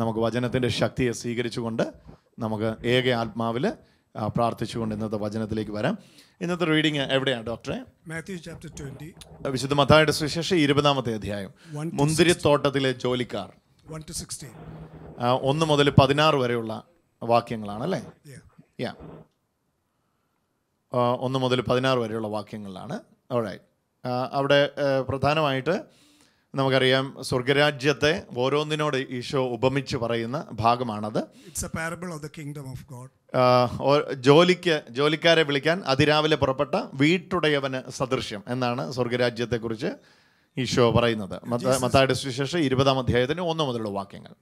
നമുക്ക് വചനത്തിൻ്റെ ശക്തിയെ സ്വീകരിച്ചുകൊണ്ട് നമുക്ക് ഏക ആത്മാവിൽ പ്രാർത്ഥിച്ചുകൊണ്ട് ഇന്നത്തെ വചനത്തിലേക്ക് വരാം ഇന്നത്തെ റീഡിങ് എവിടെയാണ് ഡോക്ടറെ മാത്യു ചാപ്റ്റർ ട്വന്റി വിശുദ്ധ മത്തായുടെ സുശേഷം ഇരുപതാമത്തെ അധ്യായം മുന്തിരിത്തോട്ടത്തിലെ ജോലിക്കാർ ഒന്ന് മുതൽ പതിനാറ് വരെയുള്ള വാക്യങ്ങളാണ് അല്ലേ യാ ഒന്ന് മുതൽ പതിനാറ് വരെയുള്ള വാക്യങ്ങളിലാണ് അവിടെ അവിടെ പ്രധാനമായിട്ട് നമുക്കറിയാം സ്വർഗരാജ്യത്തെ ഓരോന്നിനോട് ഈശോ ഉപമിച്ച് പറയുന്ന ഭാഗമാണത് എ ഓഫ് ഓഫ് ഗോഡ് ജോലിക്ക് ജോലിക്കാരെ വിളിക്കാൻ അതിരാവിലെ പുറപ്പെട്ട വീട്ടുടയവന് സദൃശ്യം എന്നാണ് കുറിച്ച് ഈശോ പറയുന്നത് മത്തായുടെ സുവിശേഷം ഇരുപതാം അധ്യായത്തിന് ഒന്നു മുതലുള്ള വാക്യങ്ങൾ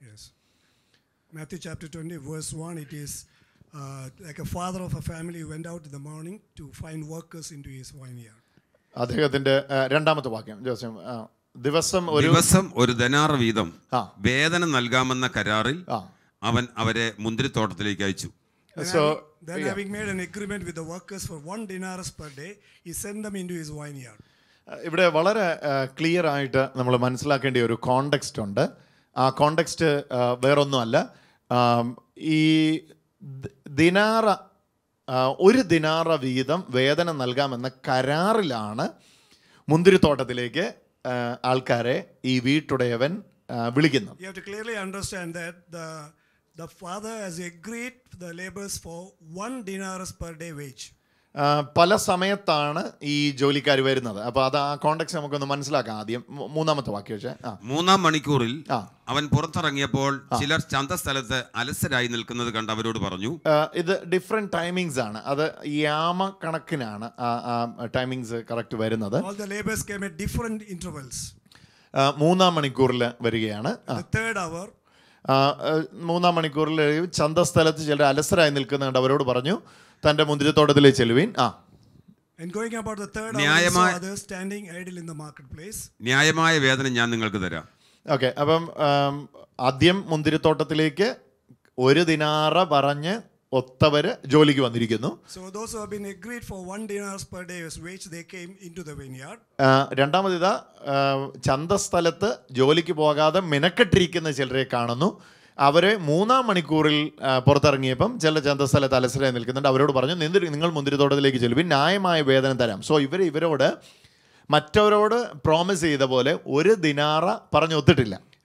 uh, അദ്ദേഹത്തിന്റെ 20, 1, രണ്ടാമത്തെ വാക്യം ജോസ്യം ദിവസം ഒരു ദിവസം ഒരു ധനാർ വീതം വേതനം നൽകാമെന്ന കരാറിൽ അവൻ അവരെ മുന്തിരിത്തോട്ടത്തിലേക്ക് അയച്ചു So, then having made an agreement with the workers for one per day, he sent them into his vineyard. ഇവിടെ വളരെ ക്ലിയർ ആയിട്ട് നമ്മൾ മനസ്സിലാക്കേണ്ട ഒരു കോണ്ടെക്സ്റ്റ് ഉണ്ട് ആ കോണ്ടെക്സ്റ്റ് വേറൊന്നുമല്ല ഈ ദിനാറ ഒരു ദിനാറ വീതം വേതനം നൽകാമെന്ന കരാറിലാണ് മുന്തിരിത്തോട്ടത്തിലേക്ക് ആൾക്കാരെ ഈ വീട്ടുടയവൻ വിളിക്കുന്നു you have to clearly understand that the the father has agreed the labours for 1 dinars per day wage പല സമയത്താണ് ഈ ജോലിക്കാർ വരുന്നത് അപ്പൊ അത് ആ കോണ്ടക്സ് നമുക്കൊന്ന് മനസ്സിലാക്കാം ആദ്യം മൂന്നാമത്തെ വാക്യം പക്ഷേ മൂന്നാം മണിക്കൂറിൽ അവൻ പുറത്തിറങ്ങിയപ്പോൾ ചിലർ ചന്ത സ്ഥലത്ത് അലസരായി നിൽക്കുന്നത് കണ്ട് അവരോട് പറഞ്ഞു ഇത് ഡിഫറെന്റ് ടൈമിങ്സ് ആണ് അത് യാമ കണക്കിനാണ് ടൈമിങ്സ് കറക്റ്റ് വരുന്നത് മൂന്നാം മണിക്കൂറിൽ വരികയാണ് തേർഡ് അവർ മൂന്നാം മണിക്കൂറിൽ ചന്തസ്ഥലത്ത് ചിലർ അലസരായി നിൽക്കുന്നുണ്ട് അവരോട് പറഞ്ഞു തൻ്റെ മുന്തിരിത്തോട്ടത്തിലേക്ക് ചെല്ലുവീൻ ആ ന്യായമായ വേദന ഞാൻ നിങ്ങൾക്ക് തരാം ഓക്കെ അപ്പം ആദ്യം മുന്തിരിത്തോട്ടത്തിലേക്ക് ഒരു ദിനാറ പറഞ്ഞ് ഒത്തവര് ജോലിക്ക് വന്നിരിക്കുന്നു രണ്ടാമത് സ്ഥലത്ത് ജോലിക്ക് പോകാതെ മിനക്കെട്ടിരിക്കുന്ന ചിലരെ കാണുന്നു അവരെ മൂന്നാം മണിക്കൂറിൽ പുറത്തിറങ്ങിയപ്പം ചില സ്ഥലത്ത് അലസരായി നിൽക്കുന്നുണ്ട് അവരോട് പറഞ്ഞു നിങ്ങൾ മുന്തിരിത്തോട്ടത്തിലേക്ക് ചെല്ലുവിൻ ന്യായമായ വേതനം തരാം സോ ഇവർ ഇവരോട് മറ്റവരോട് പ്രോമിസ് ചെയ്ത പോലെ ഒരു ദിനാറ പറഞ്ഞു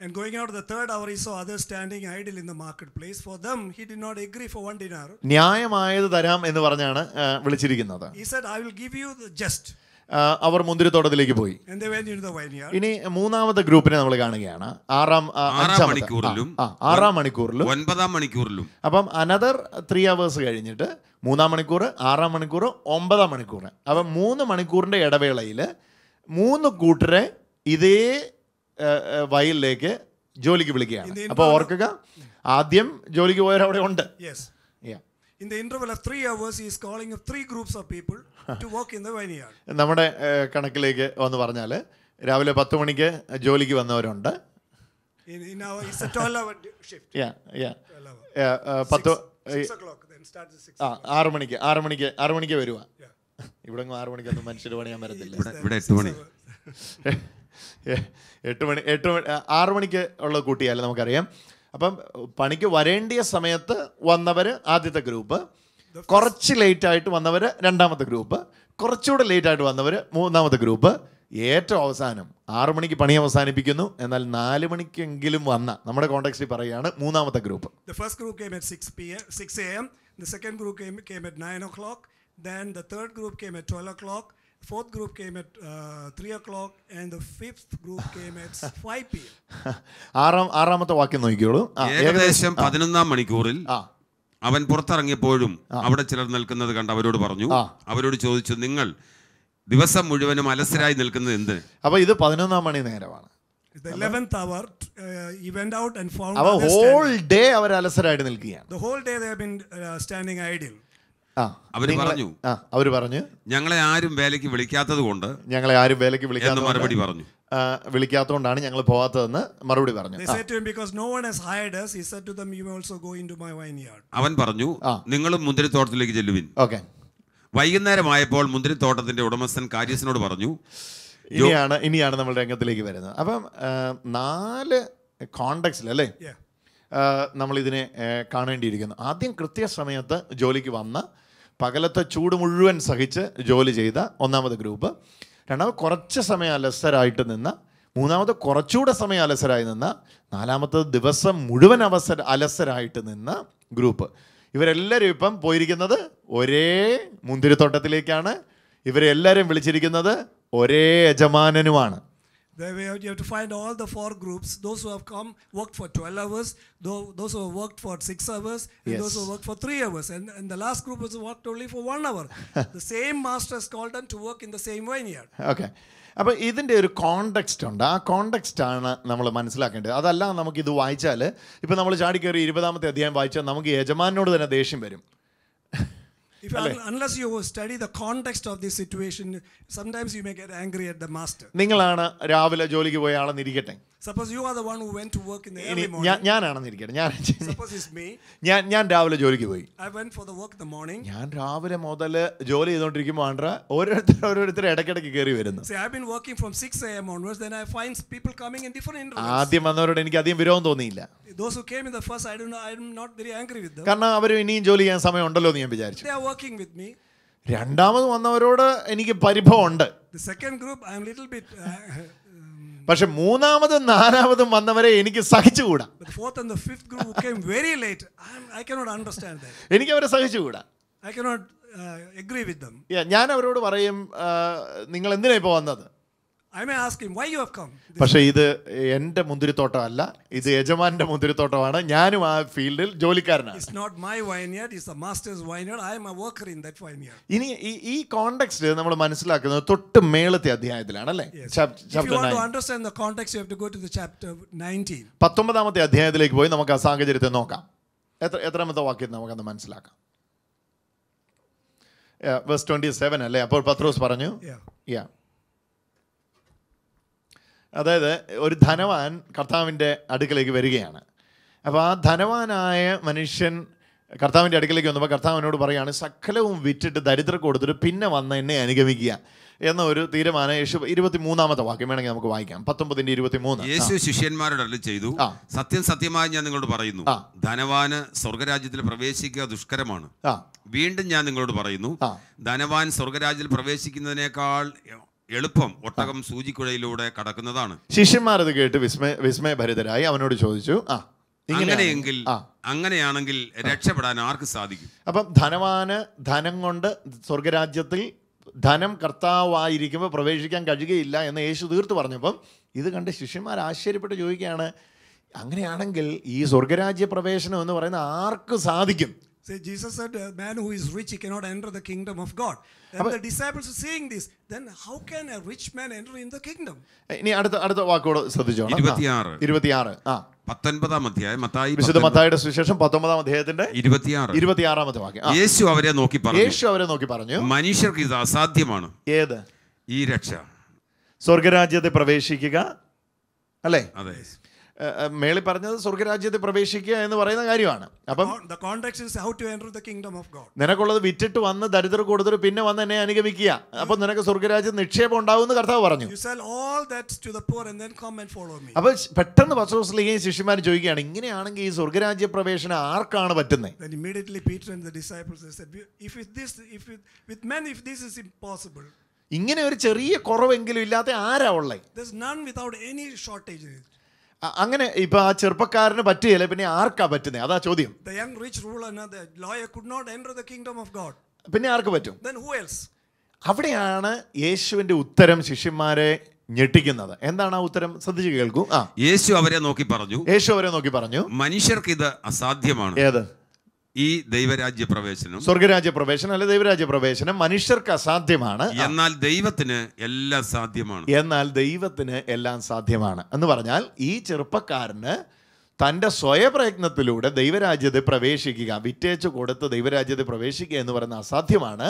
And going out the third hour, he saw others standing idle in the marketplace. For them, he did not agree for one dinar. ന്യായമായത് തരാം എന്ന് പറഞ്ഞാണ് വിളിച്ചിരിക്കുന്നത്. He said, I will give you the just. അവർ മുന്തിരിത്തോട്ടത്തിലേക്ക് പോയി ഇനി മൂന്നാമത്തെ ഗ്രൂപ്പിനെ നമ്മൾ കാണുകയാണ് ആറാം ആറാം മണിക്കൂറിലും ആറാം മണിക്കൂറിലും ഒൻപതാം മണിക്കൂറിലും അപ്പം അനദർ ത്രീ അവേഴ്സ് കഴിഞ്ഞിട്ട് മൂന്നാം മണിക്കൂർ ആറാം മണിക്കൂർ ഒമ്പതാം മണിക്കൂർ അപ്പം മൂന്ന് മണിക്കൂറിന്റെ ഇടവേളയിൽ മൂന്ന് കൂട്ടരെ ഇതേ വയലിലേക്ക് ജോലിക്ക് വിളിക്കുകയാണ് അപ്പൊ ഓർക്കുക ആദ്യം ജോലിക്ക് പോയവർ അവിടെ ഉണ്ട് നമ്മുടെ കണക്കിലേക്ക് വന്ന് പറഞ്ഞാല് രാവിലെ പത്ത് മണിക്ക് ജോലിക്ക് വന്നവരുണ്ട് പത്ത് ആറ് മണിക്ക് ആറ് മണിക്ക് ആറ് മണിക്ക് വരുവാ ഇവിടെ ആറ് മണിക്കൊന്നും മനുഷ്യർ പണിയാൻ വരത്തില്ല എട്ട് മണി എട്ട് മണി ആറ് മണിക്ക് ഉള്ള കൂട്ടിയാൽ നമുക്കറിയാം അപ്പം പണിക്ക് വരേണ്ടിയ സമയത്ത് വന്നവർ ആദ്യത്തെ ഗ്രൂപ്പ് കുറച്ച് ലേറ്റ് ആയിട്ട് വന്നവർ രണ്ടാമത്തെ ഗ്രൂപ്പ് കുറച്ചുകൂടെ ലേറ്റ് ആയിട്ട് വന്നവർ മൂന്നാമത്തെ ഗ്രൂപ്പ് ഏറ്റവും അവസാനം ആറു മണിക്ക് പണി അവസാനിപ്പിക്കുന്നു എന്നാൽ നാല് മണിക്കെങ്കിലും വന്ന നമ്മുടെ കോണ്ടാക്സിൽ പറയുകയാണ് മൂന്നാമത്തെ group the group came the second group came came at nine o'clock then the third group came twelve o'clock fourth group came at uh, 3 o'clock and the fifth group came at 5 p.m. ആറാം ആറാമത്തെ വാക്യം നോക്കിയോളൂ ഏകദേശം പതിനൊന്നാം മണിക്കൂറിൽ അവൻ പുറത്തിറങ്ങിയപ്പോഴും അവിടെ ചിലർ നിൽക്കുന്നത് കണ്ട് അവരോട് പറഞ്ഞു അവരോട് ചോദിച്ചു നിങ്ങൾ ദിവസം മുഴുവനും അലസരായി നിൽക്കുന്നത് എന്ത് അപ്പൊ ഇത് പതിനൊന്നാം മണി നേരമാണ് The 11th hour, uh, out and found. അവ whole day അവർ അലസരായിട്ട് നിൽക്കുകയാണ്. The whole day they have been uh, standing പറഞ്ഞു അവര് പറഞ്ഞു ഞങ്ങളെ ആരും വേലയ്ക്ക് വിളിക്കാത്തത് കൊണ്ട് ഞങ്ങളെ ആരും വേലയ്ക്ക് വിളിക്കാത്ത മറുപടി പറഞ്ഞു വിളിക്കാത്തതുകൊണ്ടാണ് ഞങ്ങൾ പോവാത്തതെന്ന് മറുപടി പറഞ്ഞു അവൻ പറഞ്ഞു നിങ്ങളും മുന്തിരിത്തോട്ടത്തിലേക്ക് ചെല്ലുവിൻ ഓക്കെ വൈകുന്നേരമായപ്പോൾ മുന്തിരിത്തോട്ടത്തിന്റെ ഉടമസ്ഥൻ കാര്യസിനോട് പറഞ്ഞു ഇനിയാണ് ഇനിയാണ് നമ്മൾ രംഗത്തിലേക്ക് വരുന്നത് അപ്പം നാല് കോണ്ടക്സിൽ അല്ലേ നമ്മൾ ഇതിനെ കാണേണ്ടിയിരിക്കുന്നു ആദ്യം കൃത്യസമയത്ത് ജോലിക്ക് വന്ന പകലത്തെ ചൂട് മുഴുവൻ സഹിച്ച് ജോലി ചെയ്ത ഒന്നാമത് ഗ്രൂപ്പ് രണ്ടാമത് കുറച്ച് സമയം അലസരായിട്ട് നിന്ന മൂന്നാമത് കുറച്ചുകൂടെ സമയം അലസരായി നിന്ന നാലാമത്തത് ദിവസം മുഴുവൻ അവസര അലസരായിട്ട് നിന്ന ഗ്രൂപ്പ് ഇവരെല്ലാവരും ഇപ്പം പോയിരിക്കുന്നത് ഒരേ മുന്തിരിത്തോട്ടത്തിലേക്കാണ് ഇവരെല്ലാവരും വിളിച്ചിരിക്കുന്നത് ഒരേ യജമാനനുമാണ് They, you have to find all the four groups, those who have come, worked for 12 hours, those who have worked for 6 hours, and yes. those who worked for 3 hours. And, and the last group was worked only for 1 hour. the same master has called them to work in the same vineyard. Okay. അപ്പോൾ ഇതിൻ്റെ ഒരു context ഉണ്ട് ആ കോണ്ടക്സ്റ്റാണ് നമ്മൾ മനസ്സിലാക്കേണ്ടത് അതല്ല നമുക്ക് ഇത് വായിച്ചാൽ ഇപ്പോൾ നമ്മൾ ചാടിക്കേറി ഇരുപതാമത്തെ അധ്യായം വായിച്ചാൽ നമുക്ക് യജമാനോട് തന്നെ ദേഷ്യം വരും നിങ്ങളാണ് രാവിലെ ജോലിക്ക് പോയ ആളെന്നിരിക്കട്ടെ suppose you are the one who went to work in the early morning ഞാനാണെന്ന് ഇരിക്കട്ടെ ഞാൻ സപ്പോസ് ഇറ്റ്സ് മീ ഞാൻ ഞാൻ രാവിലെ ജോലിക്ക് പോയി I went for the work the morning ഞാൻ രാവിലെ മുതൽ ജോലി ചെയ്തുകൊണ്ടിരിക്കുമ്പോൾ ആണ്ട്ര ഓരോരുത്തർ ഓരോരുത്തർ ഇടയ്ക്കിടയ്ക്ക് കയറി വരുന്നു see I have been working from 6 AM onwards then I find people coming in different intervals ആദ്യം വന്നവരോട് എനിക്ക് അധികം വിരോധം തോന്നിയില്ല those who came in the first I do I am not very angry with them കാരണം അവർ ഇനിയും ജോലി ചെയ്യാൻ സമയം ഉണ്ടല്ലോ എന്ന് ഞാൻ വിചാരിച്ചു they are working with me. രണ്ടാമത് വന്നവരോട് എനിക്ക് പരിഭവമുണ്ട് uh, um, പക്ഷെ മൂന്നാമതും നാലാമതും വന്നവരെ എനിക്ക് സഹിച്ചുകൂടാ എനിക്ക് അവരെ സഹിച്ചുകൂടാ uh, ഞാൻ അവരോട് പറയും uh, നിങ്ങൾ എന്തിനാ ഇപ്പൊ വന്നത് പക്ഷെ ഇത് എന്റെ മുന്തിരിത്തോട്ടം അല്ല ഇത് യജമാന്റെ മുന്തിരിത്തോട്ടമാണ് ഞാനും ആ ഫീൽഡിൽ ജോലിക്കാരനാണ് ഇനി ഈ കോണ്ടെക്സ്റ്റ് നമ്മൾ മനസ്സിലാക്കുന്നത് തൊട്ട് മേളത്തെ അധ്യായത്തിലാണ് അല്ലേ പത്തൊമ്പതാമത്തെ അധ്യായത്തിലേക്ക് പോയി നമുക്ക് ആ സാഹചര്യത്തെ നോക്കാം എത്ര എത്രാമത്തെ വാക്യം നമുക്കത് മനസ്സിലാക്കാം വേഴ്സ് ട്വന്റി സെവൻ അല്ലേ അപ്പോൾ പത്രോസ് പറഞ്ഞു യാ അതായത് ഒരു ധനവാൻ കർത്താവിൻ്റെ അടുക്കലേക്ക് വരികയാണ് അപ്പോൾ ആ ധനവാനായ മനുഷ്യൻ കർത്താവിൻ്റെ അടുക്കലേക്ക് വന്നപ്പോൾ കർത്താവിനോട് പറയാണ് സകലവും വിറ്റിട്ട് ദരിദ്ര കൊടുത്തിട്ട് പിന്നെ വന്ന് എന്നെ അനുഗമിക്കുക എന്ന ഒരു തീരുമാനം യേശു ഇരുപത്തി മൂന്നാമത്തെ വാക്യം വേണമെങ്കിൽ നമുക്ക് വായിക്കാം പത്തൊമ്പതിന്റെ ഇരുപത്തി മൂന്ന് യേശു ശിഷ്യന്മാരുടെ അല്ല ചെയ്തു സത്യം സത്യമായി ഞാൻ നിങ്ങളോട് പറയുന്നു ധനവാന് സ്വർഗരാജ്യത്തിൽ പ്രവേശിക്കുക ദുഷ്കരമാണ് വീണ്ടും ഞാൻ നിങ്ങളോട് പറയുന്നു ധനവാൻ സ്വർഗരാജ്യത്തിൽ പ്രവേശിക്കുന്നതിനേക്കാൾ എളുപ്പം ഒട്ടകം സൂചിക്കുഴയിലൂടെ കടക്കുന്നതാണ് ശിഷ്യന്മാർ അത് കേട്ട് വിസ്മയ വിസ്മയഭരിതരായി അവനോട് ചോദിച്ചു ആ അങ്ങനെയെങ്കിൽ അങ്ങനെയാണെങ്കിൽ രക്ഷപ്പെടാൻ ആർക്ക് സാധിക്കും അപ്പം ധനവാന് ധനം കൊണ്ട് സ്വർഗരാജ്യത്തിൽ ധനം കർത്താവായിരിക്കുമ്പോൾ പ്രവേശിക്കാൻ കഴിയുകയില്ല എന്ന് യേശു തീർത്ത് പറഞ്ഞപ്പം ഇത് കണ്ട് ശിഷ്യന്മാർ ആശ്ചര്യപ്പെട്ട് ചോദിക്കുകയാണ് അങ്ങനെയാണെങ്കിൽ ഈ സ്വർഗരാജ്യ പ്രവേശനം എന്ന് പറയുന്ന ആർക്ക് സാധിക്കും So Jesus said, a man who is rich, he cannot enter the kingdom of God. And the disciples are seeing this. Then how can a rich man enter in the kingdom? ഇനി അടുത്ത അടുത്ത വാക്കോട് ശ്രദ്ധിച്ചോണം ഇരുപത്തിയാറ് ഇരുപത്തിയാറ് ആ പത്തൊൻപതാം അധ്യായം മത്തായി വിശുദ്ധ മത്തായിയുടെ സുവിശേഷം പത്തൊമ്പതാം അധ്യായത്തിന്റെ ഇരുപത്തിയാറ് ഇരുപത്തിയാറാമത്തെ വാക്യം യേശു അവരെ നോക്കി പറഞ്ഞു യേശു അവരെ നോക്കി പറഞ്ഞു മനുഷ്യർക്ക് ഇത് അസാധ്യമാണ് ഏത് ഈ രക്ഷ സ്വർഗരാജ്യത്തെ പ്രവേശിക്കുക അല്ലേ അതെ മേളി പറഞ്ഞത് സ്വർഗരാജ്യത്തെ പ്രവേശിക്കുക എന്ന് പറയുന്ന കാര്യമാണ് അപ്പം നിനക്കുള്ളത് വിറ്റിട്ട് വന്ന് ദരിദ്ര കൊടുത്തിട്ട് പിന്നെ വന്ന് എന്നെ അനുഗമിക്കുക അപ്പൊ നിനക്ക് സ്വർഗരാജ്യം നിക്ഷേപം ഉണ്ടാവും കർത്താവ് പറഞ്ഞു അപ്പൊ പെട്ടെന്ന് പശുസ്ലിഹയും ശിഷ്യന്മാർ ചോദിക്കുകയാണ് ഇങ്ങനെയാണെങ്കിൽ ഈ സ്വർഗരാജ്യ പ്രവേശനം ആർക്കാണ് പറ്റുന്നത് ഇങ്ങനെ ഒരു ചെറിയ കുറവെങ്കിലും ഇല്ലാത്ത ആരാ ഉള്ളത് അങ്ങനെ ഇപ്പൊ ആ ചെറുപ്പക്കാരന് പറ്റിയല്ല പിന്നെ ആർക്കാ പറ്റുന്നത് അതാ ചോദ്യം The young rich lawyer could not enter the kingdom of God. പിന്നെ ആർക്ക് പറ്റും Then who else? അവിടെയാണ് യേശുവിന്റെ ഉത്തരം ശിഷ്യന്മാരെ ഞെട്ടിക്കുന്നത് എന്താണ് ആ ഉത്തരം ശ്രദ്ധിച്ചു കേൾക്കൂ ആ യേശു അവരെ നോക്കി പറഞ്ഞു യേശു അവരെ നോക്കി പറഞ്ഞു മനുഷ്യർക്ക് ഇത് അസാധ്യമാണ് ഏത് ഈ ദൈവരാജ്യ പ്രവേശനം സ്വർഗരാജ്യ പ്രവേശനം അല്ലെ ദൈവരാജ്യ പ്രവേശനം മനുഷ്യർക്ക് അസാധ്യമാണ് എന്നാൽ ദൈവത്തിന് എല്ലാം സാധ്യമാണ് എന്നാൽ ദൈവത്തിന് എല്ലാം സാധ്യമാണ് എന്ന് പറഞ്ഞാൽ ഈ ചെറുപ്പക്കാരന് തൻ്റെ സ്വയപ്രയത്നത്തിലൂടെ ദൈവരാജ്യത്തെ പ്രവേശിക്കുക വിറ്റേച്ച് കൊടുത്ത് ദൈവരാജ്യത്തെ പ്രവേശിക്കുക എന്ന് പറയുന്നത് അസാധ്യമാണ്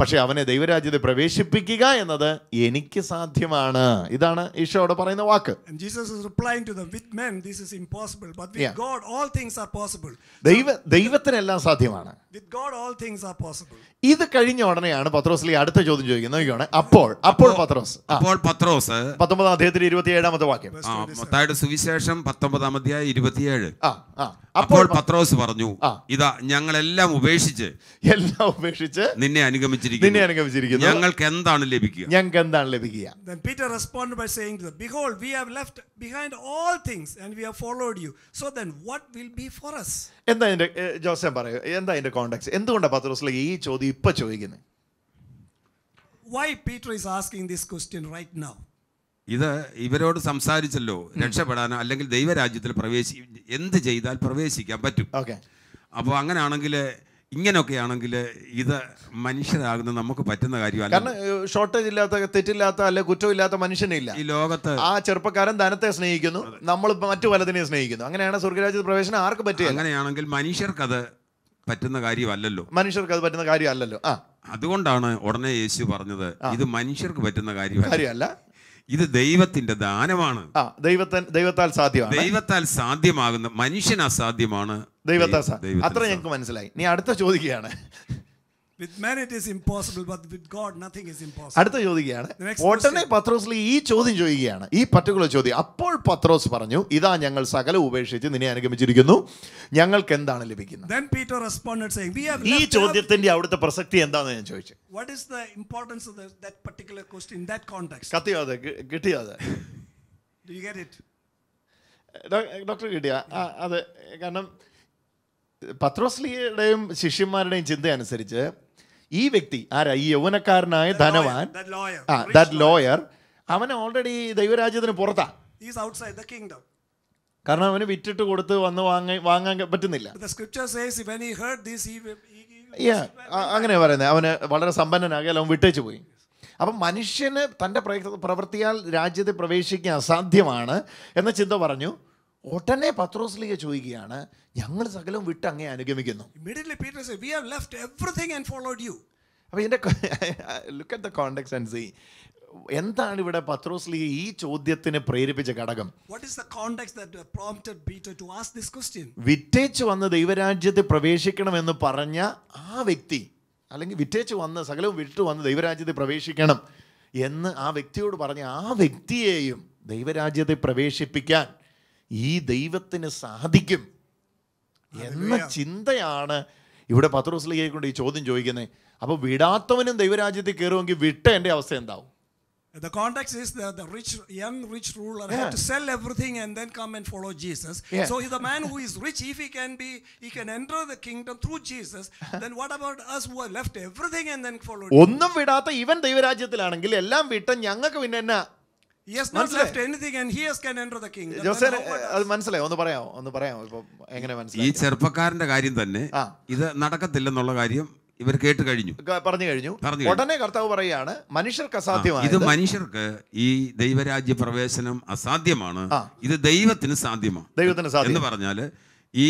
പക്ഷേ അവനെ ദൈവരാജ്യത്തെ പ്രവേശിപ്പിക്കുക എന്നത് എനിക്ക് സാധ്യമാണ് ഇതാണ് ഈശോയോട് പറയുന്ന വാക്ക് ദൈവത്തിനെല്ലാം സാധ്യമാണ് ഇത് കഴിഞ്ഞ ഉടനെയാണ് പത്രോസിലെ അടുത്ത ചോദ്യം ചോദിക്കുന്നത് നോക്കിയാണ് അപ്പോൾ അപ്പോൾ പത്രോസ് അപ്പോൾ പത്രോസ് പത്തൊമ്പതാം അധ്യായത്തിൽ ഇരുപത്തിയേഴാമത്തെ വാക്യം മത്തായുടെ സുവിശേഷം പത്തൊമ്പതാം അധ്യായം ഇരുപത്തിയേഴ് അപ്പോൾ പത്രോസ് പറഞ്ഞു ഇതാ ഞങ്ങളെല്ലാം ഉപേക്ഷിച്ച് എല്ലാം ഉപേക്ഷിച്ച് നിന്നെ അനുഗമിച്ചിരിക്കുന്നു നിന്നെ അനുഗമിച്ചിരിക്കുന്നു ഞങ്ങൾക്ക് എന്താണ് ലഭിക്കുക ഞങ്ങൾക്ക് എന്താണ് ലഭിക്കുക then peter responded by saying to them behold we have left behind all things and we have followed you so then what will be for us എന്താ ഇതിന്റെ ജോസഫ് പറയൂ എന്താ ഇതിന്റെ കോണ്ടാക്ട് എന്തുകൊണ്ടാണ് പത്രോസിലെ ഈ ചോദ്യം ഇപ്പൊ ചോദിക്കുന്നത് why Peter is asking this question right now ഇത് ഇവരോട് സംസാരിച്ചല്ലോ രക്ഷപ്പെടാനോ അല്ലെങ്കിൽ ദൈവരാജ്യത്തിൽ പ്രവേശി എന്ത് ചെയ്താൽ പ്രവേശിക്കാൻ പറ്റും ഓക്കെ അപ്പോൾ അങ്ങനെയാണെങ്കിൽ ഇങ്ങനെയൊക്കെ ആണെങ്കിൽ ഇത് മനുഷ്യരാകുന്നത് നമുക്ക് പറ്റുന്ന കാര്യമല്ല കാരണം ഷോർട്ടേജ് ഇല്ലാത്ത തെറ്റില്ലാത്ത അല്ലെ കുറ്റമില്ലാത്ത ഇല്ല ഈ ലോകത്ത് ആ ചെറുപ്പക്കാരൻ ധനത്തെ സ്നേഹിക്കുന്നു നമ്മൾ മറ്റു പലതിനെ സ്നേഹിക്കുന്നു അങ്ങനെയാണ് സ്വർഗരാജ്യത്ത് പ്രവേശനം ആർക്ക് പറ്റുക അങ്ങനെയാണെങ്കിൽ മനുഷ്യർക്കത് പറ്റുന്ന കാര്യമല്ലല്ലോ മനുഷ്യർക്ക് അത് പറ്റുന്ന കാര്യമല്ലല്ലോ ആ അതുകൊണ്ടാണ് ഉടനെ യേശു പറഞ്ഞത് ഇത് മനുഷ്യർക്ക് പറ്റുന്ന കാര്യമല്ല ഇത് ദൈവത്തിന്റെ ദാനമാണ് ദൈവത്താൽ സാധ്യമാണ് ദൈവത്താൽ സാധ്യമാകുന്ന മനുഷ്യൻ അസാധ്യമാണ് ദൈവത്താൽ അത്ര ഞങ്ങൾക്ക് മനസ്സിലായി നീ അടുത്ത ചോദിക്കുകയാണ് അടുത്ത ചോദിക്കുകയാണ് ഉടനെ പത്രോസിൽ ഈ ചോദ്യം ചോദിക്കുകയാണ് ഈ പർട്ടിക്കുലർ ചോദ്യം അപ്പോൾ പത്രോസ് പറഞ്ഞു ഇതാ ഞങ്ങൾ സകല ഉപേക്ഷിച്ച് നിന്നെ അനുഗമിച്ചിരിക്കുന്നു ഞങ്ങൾക്ക് എന്താണ് ലഭിക്കുന്നത് ഈ ചോദ്യത്തിന്റെ അവിടുത്തെ പ്രസക്തി എന്താണെന്ന് ഞാൻ ചോദിച്ചു ഡോക്ടർ കിട്ടിയ അതെ കാരണം പത്രോസ്ലിയുടെയും ശിഷ്യന്മാരുടെയും ചിന്ത അനുസരിച്ച് ഈ വ്യക്തി ആരാ ഈ യൗവനക്കാരനായ ധനവാൻ ആ ദാറ്റ് ലോയർ അവൻ ഓൾറെഡി ദൈവരാജ്യത്തിന് പുറത്താ കാരണം അവന് വിറ്റിട്ട് കൊടുത്ത് വന്ന് വാങ്ങാൻ വാങ്ങാൻ പറ്റുന്നില്ല അങ്ങനെ പറയുന്നത് അവന് വളരെ സമ്പന്നനാകിയാൽ അവൻ വിട്ടേച്ച് പോയി അപ്പം മനുഷ്യന് തൻ്റെ പ്രവൃത്തിയാൽ രാജ്യത്തെ പ്രവേശിക്കാൻ അസാധ്യമാണ് എന്ന ചിന്ത പറഞ്ഞു ഉടനെ പത്രോസ്ലിക ചോദിക്കുകയാണ് ഞങ്ങൾ സകലവും വിട്ട് അങ്ങേ അനുഗമിക്കുന്നു അപ്പോൾ ലുക്ക് അറ്റ് ആൻഡ് എന്താണ് ഇവിടെ പത്രോസ്ലിഹ ഈ ചോദ്യത്തിന് പ്രേരിപ്പിച്ച ഘടകം What is the context that uh, വിറ്റേച്ച് വന്ന് ദൈവരാജ്യത്തിൽ പ്രവേശിക്കണമെന്ന് പറഞ്ഞ ആ വ്യക്തി അല്ലെങ്കിൽ വിറ്റേച്ച് വന്ന് സകലവും വിട്ടു വന്ന് ദൈവരാജ്യത്തെ പ്രവേശിക്കണം എന്ന് ആ വ്യക്തിയോട് പറഞ്ഞ ആ വ്യക്തിയെയും ദൈവരാജ്യത്തെ പ്രവേശിപ്പിക്കാൻ ഈ ദൈവത്തിന് സാധിക്കും എന്ന ചിന്തയാണ് ഇവിടെ പത്രോസ്ലിയെ കൊണ്ട് ഈ ചോദ്യം ചോദിക്കുന്നത് അപ്പോൾ വിടാത്തവനും ദൈവരാജ്യത്തിൽ കയറുമെങ്കിൽ വിട്ട എൻ്റെ അവസ്ഥ എന്താവും The context is that the rich, young rich ruler yeah. had to sell everything and then come and follow Jesus. Yeah. So the man who is rich, if he can be, he can enter the kingdom through Jesus. Then what about us who have left everything and then followed? ഒന്നും വിടാത്ത ഇവൻ ദൈവരാജ്യത്തിലാണെങ്കിൽ എല്ലാം വിട്ട ഞങ്ങൾക്ക് പിന്നെ എന്നാ ഒന്ന് പറയാമോ ഒന്ന് പറയാമോ എങ്ങനെ ഈ ചെറുപ്പക്കാരന്റെ കാര്യം തന്നെ ഇത് നടക്കത്തില്ലെന്നുള്ള കാര്യം ഇവർ കേട്ട് കഴിഞ്ഞു പറഞ്ഞു കഴിഞ്ഞു ഉടനെ കർത്താവ് പറയാണ് മനുഷ്യർക്ക് അസാധ്യമാണ് ഇത് മനുഷ്യർക്ക് ഈ ദൈവരാജ്യ പ്രവേശനം അസാധ്യമാണ് ഇത് ദൈവത്തിന് സാധ്യമാണ് ദൈവത്തിന് എന്ന് പറഞ്ഞാല് ഈ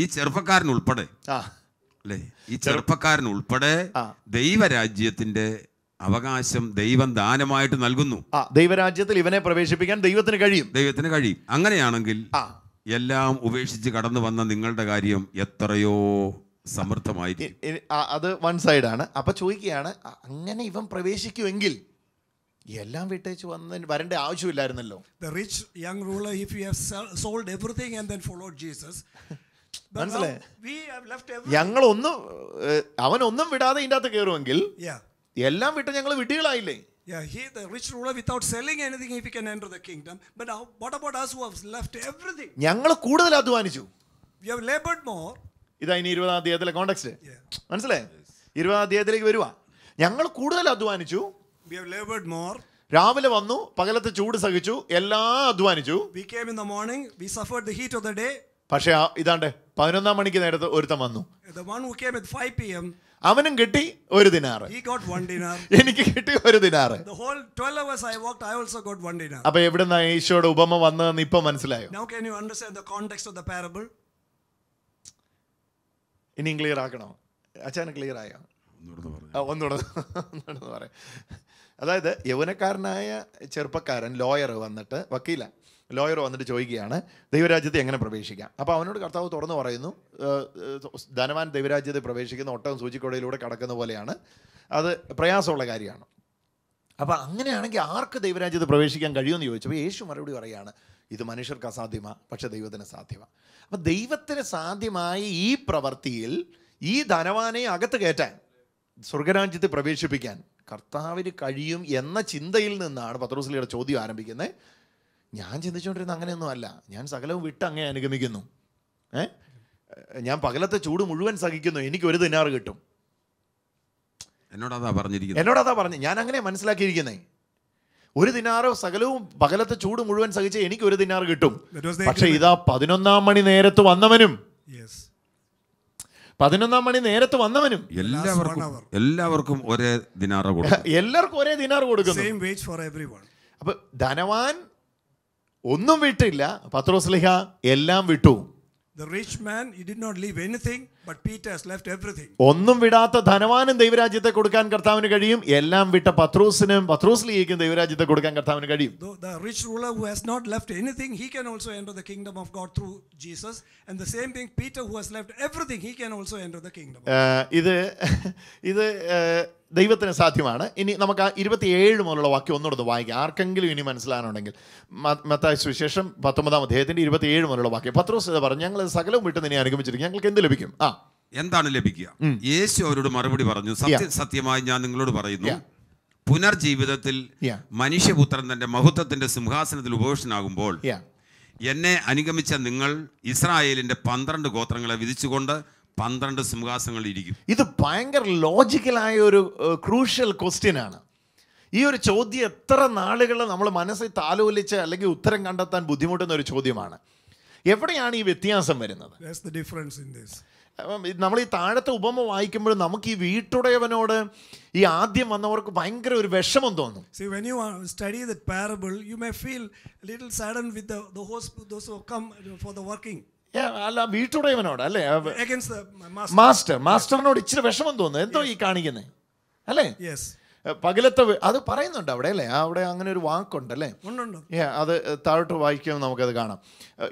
ഈ ചെറുപ്പക്കാരൻ ഉൾപ്പെടെ അല്ലേ ഈ ചെറുപ്പക്കാരൻ ഉൾപ്പെടെ ദൈവരാജ്യത്തിന്റെ അവകാശം ദൈവം ദാനമായിട്ട് നൽകുന്നു ആ ദൈവരാജ്യത്തിൽ ഇവനെ പ്രവേശിപ്പിക്കാൻ ദൈവത്തിന് കഴിയും ദൈവത്തിന് കഴിയും അങ്ങനെയാണെങ്കിൽ എല്ലാം ഉപേക്ഷിച്ച് കടന്നു വന്ന നിങ്ങളുടെ കാര്യം എത്രയോ സമൃദ്ധമായി അത് വൺ സൈഡാണ് അപ്പൊ ചോദിക്കുകയാണ് അങ്ങനെ ഇവൻ പ്രവേശിക്കുമെങ്കിൽ എല്ലാം വിട്ടേച്ച് വന്നതിന് വരേണ്ട ആവശ്യമില്ലായിരുന്നല്ലോ ഞങ്ങളൊന്നും rich ഞങ്ങൾ ഒന്നും അവൻ ഒന്നും വിടാതെ ഇതിൻ്റെ അകത്ത് കയറുമെങ്കിൽ എല്ലാം വിട്ട് ഞങ്ങൾ വിട്ടികളായില്ലേ Yeah, he, the rich ruler, without selling anything, if he can enter the kingdom. But how, what about us who have left everything? ഞങ്ങൾ കൂടുതൽ അധ്വാനിച്ചു We have labored more. ഇതാ ഇനി ഇരുപതാം അധ്യായത്തിലെ കോണ്ടക്സ്റ്റ് Yeah. മനസ്സിലായി ഇരുപതാം അധ്യായത്തിലേക്ക് വരുവാ ഞങ്ങൾ കൂടുതൽ അധ്വാനിച്ചു We have labored more. രാവിലെ വന്നു പകലത്തെ ചൂട് സഹിച്ചു എല്ലാം അധ്വാനിച്ചു We came in the morning. We suffered the heat of the day. പക്ഷേ ആ- ഇതാണ്ട് പതിനൊന്നാം മണിക്ക് നേരത്തെ ഒരുത്തം വന്നു The one who came at 5 p.m. അവനും കിട്ടി ഒരു ദിനാറ് എനിക്ക് കിട്ടി ഒരു ദിനാറ് അപ്പൊ എവിടുന്ന ഈശോയുടെ ഉപമ വന്നതെന്ന് ഇപ്പൊ മനസ്സിലായോ ഇനിയും ക്ലിയർ ആക്കണോ അച്ഛന് ക്ലിയർ ആയോ ഒന്നുകൂടെ അതായത് യൗവനക്കാരനായ ചെറുപ്പക്കാരൻ ലോയർ വന്നിട്ട് വക്കീലാണ് ലോയർ വന്നിട്ട് ചോദിക്കുകയാണ് ദൈവരാജ്യത്തെ എങ്ങനെ പ്രവേശിക്കാം അപ്പോൾ അവനോട് കർത്താവ് തുറന്നു പറയുന്നു ധനവാൻ ദൈവരാജ്യത്തെ പ്രവേശിക്കുന്ന ഒട്ടകം സൂചിക്കുടയിലൂടെ കടക്കുന്ന പോലെയാണ് അത് പ്രയാസമുള്ള കാര്യമാണ് അപ്പോൾ അങ്ങനെയാണെങ്കിൽ ആർക്ക് ദൈവരാജ്യത്ത് പ്രവേശിക്കാൻ കഴിയുമെന്ന് ചോദിച്ചപ്പോൾ യേശു മറുപടി പറയുകയാണ് ഇത് മനുഷ്യർക്ക് അസാധ്യമാണ് പക്ഷേ ദൈവത്തിന് സാധ്യമാണ് അപ്പം ദൈവത്തിന് സാധ്യമായ ഈ പ്രവൃത്തിയിൽ ഈ ധനവാനെ അകത്ത് കയറ്റാൻ സ്വർഗരാജ്യത്ത് പ്രവേശിപ്പിക്കാൻ കർത്താവിന് കഴിയും എന്ന ചിന്തയിൽ നിന്നാണ് പത്രോസിലിയുടെ ചോദ്യം ആരംഭിക്കുന്നത് ഞാൻ ചിന്തിച്ചുകൊണ്ടിരുന്ന അങ്ങനെയൊന്നും അല്ല ഞാൻ സകലവും വിട്ട് അങ്ങേ അനുഗമിക്കുന്നു ഏ ഞാൻ പകലത്തെ ചൂട് മുഴുവൻ സഹിക്കുന്നു എനിക്ക് ഒരു തിന്നാറ് കിട്ടും എന്നോടാ പറഞ്ഞിരിക്കുന്നത് എന്നോടതാ പറഞ്ഞു ഞാൻ അങ്ങനെ മനസ്സിലാക്കിയിരിക്കുന്നേ ഒരു ദിനാറോ സകലവും പകലത്തെ ചൂട് മുഴുവൻ സഹിച്ച് എനിക്ക് ഒരു ദിനാർ കിട്ടും പക്ഷേ ഇതാ പതിനൊന്നാം മണി നേരത്ത് വന്നവനും പതിനൊന്നാം മണി നേരത്ത് വന്നവനും എല്ലാവർക്കും എല്ലാവർക്കും ഒരേ ദിനാർ കൊടുക്കും എല്ലാവർക്കും ഒരേ ദിനാർ കൊടുക്കുന്നു അപ്പൊ ധനവാൻ ഒന്നും വിട്ടില്ല പത്രോസ്ലിഹ എല്ലാം വിട്ടു The rich man, he did not leave anything. ഒന്നും വിടാത്ത ധനവാനും ദൈവരാജ്യത്തെ കൊടുക്കാൻ കർത്താവിന് കഴിയും എല്ലാം വിട്ട പത്രൂസിനും പത്രൂസ്ലിയേക്കും ദൈവരാജ്യത്തെ കൊടുക്കാൻ കർത്താവിന് കഴിയും uh, ഇത് ഇത് uh, ദൈവത്തിന് സാധ്യമാണ് ഇനി നമുക്ക് ആ ഇരുപത്തിയേഴ് മുതലുള്ള വാക്യം ഒന്നുകൂടെ വായിക്കാം ആർക്കെങ്കിലും ഇനി മനസ്സിലാകണമെങ്കിൽ മത്തായ സുവിശേഷം പത്തൊമ്പതാം അധ്യായത്തിൻ്റെ ഇരുപത്തിയേഴ് മുതലുള്ള വാക്യം പത്ര ദിവസം പറഞ്ഞു ഞങ്ങൾ സകലവും വിട്ട് നിന്നെ അനുഗമിച്ചിരിക്കും ഞങ്ങൾക്ക് എന്ത് ലഭിക്കും ആ എന്താണ് ലഭിക്കുക യേശു അവരോട് മറുപടി പറഞ്ഞു സത്യം സത്യമായി ഞാൻ നിങ്ങളോട് പറയുന്നു പുനർജീവിതത്തിൽ മനുഷ്യപുത്രൻ തന്റെ മഹത്വത്തിന്റെ സിംഹാസനത്തിൽ ഉപവേഷനാകുമ്പോൾ എന്നെ അനുഗമിച്ച നിങ്ങൾ ഇസ്രായേലിന്റെ പന്ത്രണ്ട് ഗോത്രങ്ങളെ വിധിച്ചുകൊണ്ട് പന്ത്രണ്ട് സിംഹാസനങ്ങളിൽ ഇരിക്കും ഇത് ഭയങ്കര ലോജിക്കലായ ഒരു ക്രൂഷ്യൽ ക്വസ്റ്റ്യൻ ആണ് ഈ ഒരു ചോദ്യം എത്ര നാളുകൾ നമ്മൾ മനസ്സിൽ താലോലിച്ച് അല്ലെങ്കിൽ ഉത്തരം കണ്ടെത്താൻ ബുദ്ധിമുട്ടുന്ന ഒരു ചോദ്യമാണ് എവിടെയാണ് ഈ വ്യത്യാസം വരുന്നത് നമ്മൾ ഈ താഴത്തെ ഉപമ വായിക്കുമ്പോൾ നമുക്ക് ഈ വീട്ടുടയവനോട് ഈ ആദ്യം വന്നവർക്ക് ഭയങ്കര ഒരു വിഷമം തോന്നും uh, അല്ല വീട്ടുടയവനോട് അല്ലേ മാസ്റ്റർ മാസ്റ്ററിനോട് ഇച്ചിരി വിഷമം തോന്നുന്നു എന്തോ ഈ കാണിക്കുന്നത് അല്ലേ പകലത്തെ അത് പറയുന്നുണ്ട് അവിടെ അല്ലേ അവിടെ അങ്ങനെ ഒരു വാക്കുണ്ടല്ലേ അത് താഴോട്ട് വായിക്കുമ്പോൾ നമുക്കത് കാണാം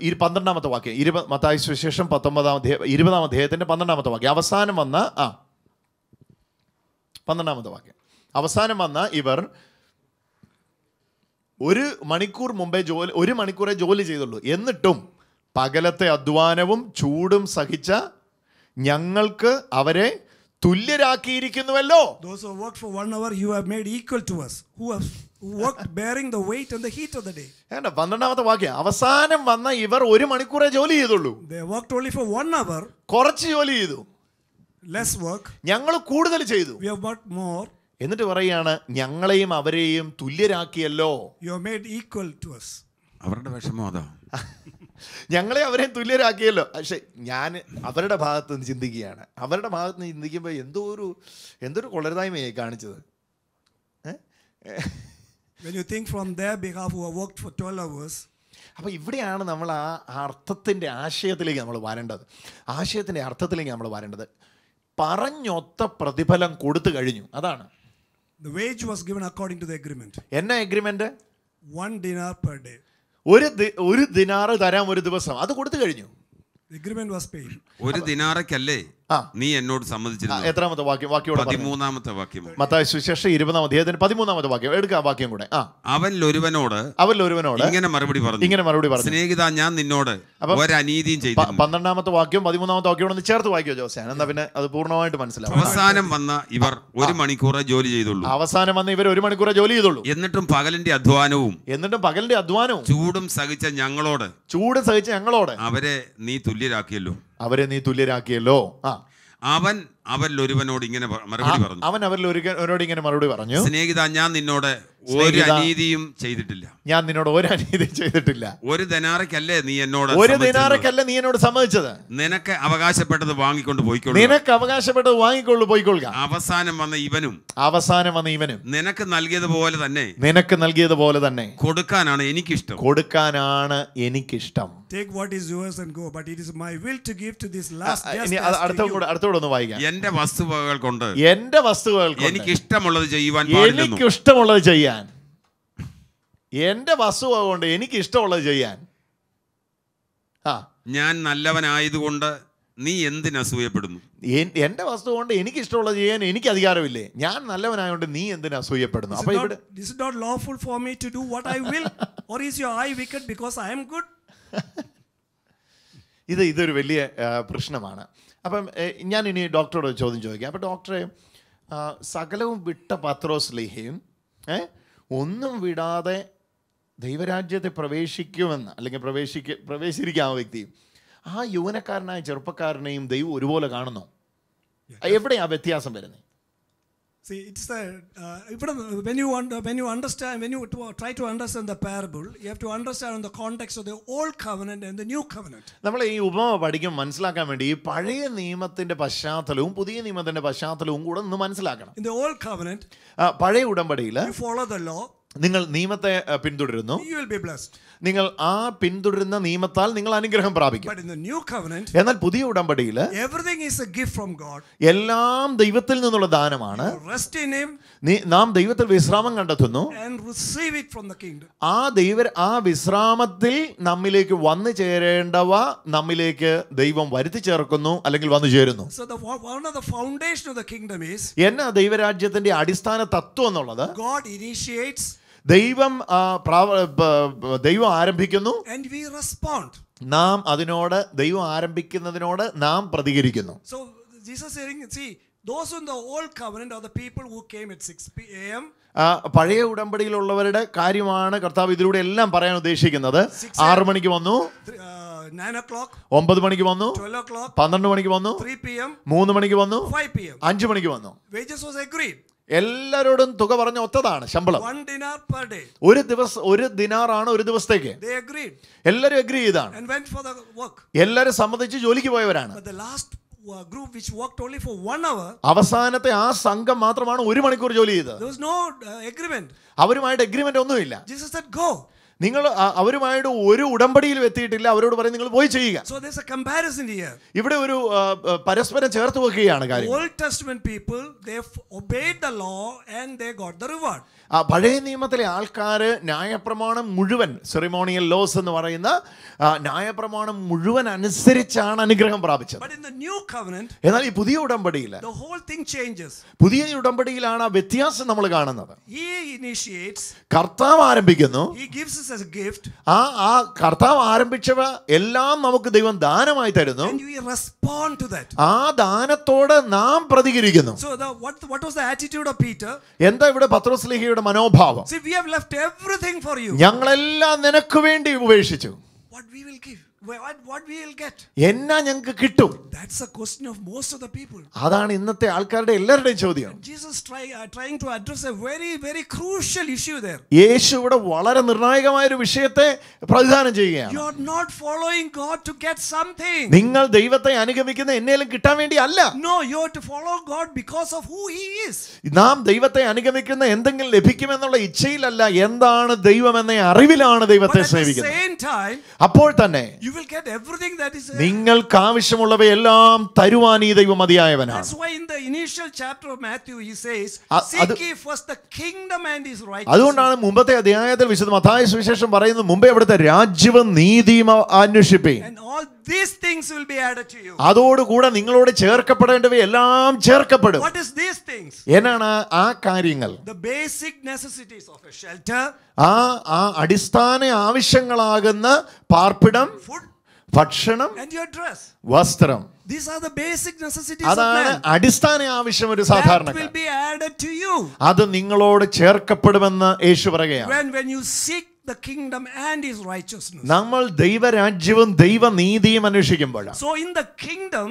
ഈ പന്ത്രണ്ടാമത്തെ വാക്യം ഇരുപത് മത്തായ സുവിശേഷം പത്തൊമ്പതാം അധ്യായം ഇരുപതാം അധ്യായത്തിൻ്റെ പന്ത്രണ്ടാമത്തെ വാക്യം അവസാനം വന്ന ആ പന്ത്രണ്ടാമത്തെ വാക്യം അവസാനം വന്ന ഇവർ ഒരു മണിക്കൂർ മുമ്പേ ജോലി ഒരു മണിക്കൂറേ ജോലി ചെയ്തുള്ളൂ എന്നിട്ടും പകലത്തെ അധ്വാനവും ചൂടും സഹിച്ച ഞങ്ങൾക്ക് അവരെ തുല്യരാക്കിയിരിക്കുന്നുവല്ലോ those who worked for one hour you have made equal to us who have worked bearing the weight and the heat of the day വേണ്ട പന്ത്രണ്ടാമത്തെ വാക്യം അവസാനം വന്ന ഇവർ ഒരു മണിക്കൂറേ ജോലി ചെയ്തുള്ളൂ they worked only for one hour കുറച്ച് ജോലി ചെയ്തു less work ഞങ്ങൾ കൂടുതൽ ചെയ്തു we have worked more എന്നിട്ട് പറയാണ് ഞങ്ങളെയും അവരെയും തുല്യരാക്കിയല്ലോ you made equal to us അവരുടെ വിഷമം അതാ ഞങ്ങളെ അവരെ തുല്യരാക്കിയല്ലോ പക്ഷെ ഞാൻ അവരുടെ ഭാഗത്ത് നിന്ന് ചിന്തിക്കുകയാണ് അവരുടെ ഭാഗത്ത് നിന്ന് ചിന്തിക്കുമ്പോൾ എന്തോ ഒരു എന്തോ ഒരു കൊളരുതായ്മയായി കാണിച്ചത് അപ്പോൾ ഇവിടെയാണ് നമ്മൾ ആ അർത്ഥത്തിൻ്റെ ആശയത്തിലേക്ക് നമ്മൾ വരേണ്ടത് ആശയത്തിൻ്റെ അർത്ഥത്തിലേക്ക് നമ്മൾ വരേണ്ടത് പറഞ്ഞൊത്ത പ്രതിഫലം കൊടുത്തു കഴിഞ്ഞു അതാണ് The wage was given according to the agreement. Agreement one dinar per day ഒരു ഒരു ദിനാറ് തരാം ഒരു ദിവസം അത് കൊടുത്തു കഴിഞ്ഞു ഒരു ദിനാറക്കല്ലേ നീ എന്നോട് സമ്മതിച്ചിരുന്നു എത്രാമത്തെ വാക്യം വാക്യം പതിമൂന്നാമത്തെ വാക്യം മത്തായ സുശേഷം ഇരുപതാം അധ്യായത്തിന് പതിമൂന്നാമത്തെ വാക്യം എടുക്കാം വാക്യം കൂടെ ആ അവൻ ഒരുവനോട് അവൻ ഒരുവനോട് ഇങ്ങനെ മറുപടി പറഞ്ഞു ഇങ്ങനെ മറുപടി പറഞ്ഞു സ്നേഹിത ഞാൻ നിന്നോട് അനീതിയും ചെയ്തു പന്ത്രണ്ടാമത്തെ വാക്യം പതിമൂന്നാമത്തെ വാക്യം ഒന്ന് ചേർത്ത് വായിക്കോ ജോസാൻ എന്നാ പിന്നെ അത് പൂർണ്ണമായിട്ട് മനസ്സിലാവും അവസാനം വന്ന ഇവർ ഒരു മണിക്കൂറെ ജോലി ചെയ്തുള്ളൂ അവസാനം വന്ന ഇവർ ഒരു മണിക്കൂറെ ജോലി ചെയ്തുള്ളൂ എന്നിട്ടും പകലിന്റെ അധ്വാനവും എന്നിട്ടും പകലിന്റെ അധ്വാനവും ചൂടും സഹിച്ച ഞങ്ങളോട് ചൂട് സഹിച്ച ഞങ്ങളോട് അവരെ നീ തുല്യരാക്കിയല്ലോ അവരെ നീ തുല്യരാക്കിയല്ലോ ആ അവൻ അവരിൽ ഒരുവനോട് ഇങ്ങനെ മറുപടി പറഞ്ഞു അവൻ അവരിൽ ഒരുവനോട് ഇങ്ങനെ മറുപടി പറഞ്ഞു സ്നേഹിത ഞാൻ നിന്നോട് ഒരു അനീതിയും ചെയ്തിട്ടില്ല ഞാൻ നിന്നോട് ഒരു അനീതിയും ചെയ്തിട്ടില്ല ഒരു ദിനാറയ്ക്കല്ലേ നീ എന്നോട് ഒരു ദിനാറയ്ക്കല്ലേ നീ എന്നോട് സമ്മതിച്ചത് നിനക്ക് അവകാശപ്പെട്ടത് വാങ്ങിക്കൊണ്ട് പോയിക്കൊള്ളു നിനക്ക് അവകാശപ്പെട്ടത് വാങ്ങിക്കൊള്ളു പോയിക്കൊള്ളുക അവസാനം വന്ന ഇവനും അവസാനം വന്ന ഇവനും നിനക്ക് നൽകിയതുപോലെ തന്നെ നിനക്ക് നൽകിയതുപോലെ തന്നെ കൊടുക്കാനാണ് എനിക്കിഷ്ടം കൊടുക്കാനാണ് എനിക്കിഷ്ടം take what is yours and go but it is my will to give to this last അടുത്തോട് അടുത്തോട് ഒന്ന് വായിക്കാം എന്റെ വസ്തുവകകൾ കൊണ്ട് എന്റെ വസ്തുവകകൾ എനിക്ക് ഇഷ്ടമുള്ളത് ചെയ്യുവാൻ എനിക്ക് ഇഷ്ടമുള്ളത് ചെയ്യാൻ എന്റെ വസ്തുവക കൊണ്ട് എനിക്ക് ഇഷ്ടമുള്ളത് ചെയ്യാൻ ആ ഞാൻ നല്ലവനായതുകൊണ്ട് നീ എന്തിനു അസൂയപ്പെടുന്നു എന്റെ വസ്തു കൊണ്ട് എനിക്ക് ഇഷ്ടമുള്ളത് ചെയ്യാൻ എനിക്ക് അധികാരമില്ലേ ഞാൻ നല്ലവനായതുകൊണ്ട് നീ എന്തിനു അസൂയപ്പെടുന്നു അപ്പോൾ ഇവിടെ lawful for me to do what I will or is your eye wicked because I am good ഇത് ഇതൊരു വലിയ പ്രശ്നമാണ് അപ്പം ഞാൻ ഇനി ഡോക്ടറോട് ചോദ്യം ചോദിക്കാം അപ്പം ഡോക്ടറെ സകലവും വിട്ട പത്രോസ് ലേഹയും ഒന്നും വിടാതെ ദൈവരാജ്യത്തെ പ്രവേശിക്കുമെന്ന് അല്ലെങ്കിൽ പ്രവേശിക്ക പ്രവേശിച്ചിരിക്കുക ആ വ്യക്തി ആ യൗവനക്കാരനായ ചെറുപ്പക്കാരനെയും ദൈവം ഒരുപോലെ കാണുന്നു എവിടെയാണ് വ്യത്യാസം വരുന്നത് See, it's the uh, when you under, when you understand when you try to understand the parable, you have to understand the context of the old covenant and the new covenant. നമ്മൾ ഈ ഉപമ പഠിക്കും മനസ്സിലാക്കാൻ വേണ്ടി ഈ പഴയ നിയമത്തിന്റെ പശ്ചാത്തലവും പുതിയ നിയമത്തിന്റെ പശ്ചാത്തലവും കൂടെ ഒന്ന് മനസ്സിലാക്കണം. In the old covenant, പഴയ ഉടമ്പടിയിൽ you follow the law നിങ്ങൾ നിയമത്തെ പിന്തുടരുന്നു നിങ്ങൾ ആ പിന്തുടരുന്ന നിയമത്താൽ നിങ്ങൾ അനുഗ്രഹം പ്രാപിക്കും എന്നാൽ പുതിയ ഉടമ്പടിയിൽ എല്ലാം ദൈവത്തിൽ നിന്നുള്ള ദാനമാണ് നാം ദൈവത്തിൽ വിശ്രാമം കണ്ടെത്തുന്നു ആ ദൈവ ആ വിശ്രാമത്തിൽ നമ്മിലേക്ക് വന്നു ചേരേണ്ടവ നമ്മിലേക്ക് ദൈവം വരുത്തി ചേർക്കുന്നു അല്ലെങ്കിൽ വന്നു ചേരുന്നു എന്നാ ദൈവരാജ്യത്തിന്റെ അടിസ്ഥാന തത്വം എന്നുള്ളത് ഗോഡ് ഇനിഷ്യേറ്റ്സ് ദൈവം ദൈവം ആരംഭിക്കുന്നു ആൻഡ് വി റെസ്പോണ്ട് നാം അതിനോട് ദൈവം ആരംഭിക്കുന്നതിനോട് നാം പ്രതികരിക്കുന്നു so Jesus see those in the of the 6 പഴയ ഉടമ്പടിയിലുള്ളവരുടെ കാര്യമാണ് കർത്താവ് ഇതിലൂടെ എല്ലാം പറയാൻ ഉദ്ദേശിക്കുന്നത് ആറു മണിക്ക് വന്നു ഒമ്പത് മണിക്ക് വന്നു പന്ത്രണ്ട് മണിക്ക് വന്നു മൂന്ന് മണിക്ക് വന്നു അഞ്ചു മണിക്ക് വന്നു എല്ലാരോടും തുക പറഞ്ഞ ഒത്തതാണ് ശമ്പളം ഒരു ദിവസം ഒരു ദിനാറാണ് ഒരു ദിവസത്തേക്ക് എല്ലാരും അഗ്രി ചെയ്താണ് എല്ലാരും സമ്മതിച്ച് ജോലിക്ക് പോയവരാണ് uh, അവസാനത്തെ ആ സംഘം മാത്രമാണ് ഒരു മണിക്കൂർ ജോലി ചെയ്തത് uh, അവരുമായിട്ട് അഗ്രിമെന്റ് ഒന്നുമില്ല നിങ്ങൾ അവരുമായിട്ട് ഒരു ഉടമ്പടിയിലും എത്തിയിട്ടില്ല അവരോട് പറയും നിങ്ങൾ പോയി ചെയ്യുക സോ ദേർസ് എ ഹിയർ ഇവിടെ ഒരു പരസ്പരം ചേർത്ത് വെക്കുകയാണ് കാര്യം old testament people they law and they got reward പഴയ നിയമത്തിലെ ആൾക്കാർ ന്യായപ്രമാണം മുഴുവൻ സെറിമോണിയൽ ലോസ് എന്ന് പറയുന്ന ന്യായപ്രമാണം മുഴുവൻ അനുസരിച്ചാണ് അനുഗ്രഹം പ്രാപിച്ചത് എന്നാൽ ഈ പുതിയ ഉടമ്പടിയിൽ പുതിയ ഉടമ്പടിയിലാണ് ആ വ്യത്യാസം നമ്മൾ കാണുന്നത് കർത്താവ് ആരംഭിക്കുന്നു ആ ആ കർത്താവ് ആരംഭിച്ചവ എല്ലാം നമുക്ക് ദൈവം ദാനമായി തരുന്നു ആ ദാനത്തോട് നാം പ്രതികരിക്കുന്നു എന്താ ഇവിടെ പത്രോസ്ലിഹയുടെ ഭാര്യയുടെ മനോഭാവം ഞങ്ങളെല്ലാം നിനക്ക് വേണ്ടി ഉപേക്ഷിച്ചു എന്നാ ഞങ്ങൾക്ക് കിട്ടും അതാണ് ഇന്നത്തെ ആൾക്കാരുടെ എല്ലാവരുടെയും ചോദ്യം uh, യേശു ഇവിടെ വളരെ നിർണായകമായ ഒരു വിഷയത്തെ പ്രതിദാനം ചെയ്യുകയാണ് നിങ്ങൾ ദൈവത്തെ അനുഗമിക്കുന്ന എന്നേലും കിട്ടാൻ വേണ്ടി അല്ല no you to follow God because of his നാം ദൈവത്തെ അനുഗമിക്കുന്ന എന്തെങ്കിലും ലഭിക്കുമെന്നുള്ള ഇച്ഛയിലല്ല എന്താണ് ദൈവം എന്ന അറിവിലാണ് ദൈവത്തെ സേവിക്കുന്നത് അപ്പോൾ തന്നെ യു Uh, നിങ്ങൾക്ക് ആവശ്യമുള്ളവയെല്ലാം തരുവാൻ ഈ ദൈവം മതിയായവനാണ് അതുകൊണ്ടാണ് മുമ്പത്തെ അധ്യായത്തിൽ വിശദം അതായ സുവിശേഷം പറയുന്നത് മുമ്പേ അവിടുത്തെ രാജ്യവും നീതിയും അന്വേഷിപ്പിക്കും these things will be added to you അതോടുകൂടെ നിങ്ങളോട് ചേർക്കപ്പെടേണ്ടവയെല്ലാം ചേർക്കപ്പെടും what is these things എന്നാണ് ആ കാര്യങ്ങൾ the basic necessities of a shelter ആ ആ അടിസ്ഥാന ആവശ്യങ്ങളാകുന്ന പാർപ്പിടം ഭക്ഷണം വസ്ത്രം അതാണ് അടിസ്ഥാന ആവശ്യം ഒരു സാധാരണ അത് നിങ്ങളോട് ചേർക്കപ്പെടുമെന്ന് യേശു പറയുകയാണ് the kingdom and his righteousness. നമ്മൾ ദൈവരാജ്യവും ദൈവനീതിയും അന്വേഷിക്കുമ്പോൾ. So in the kingdom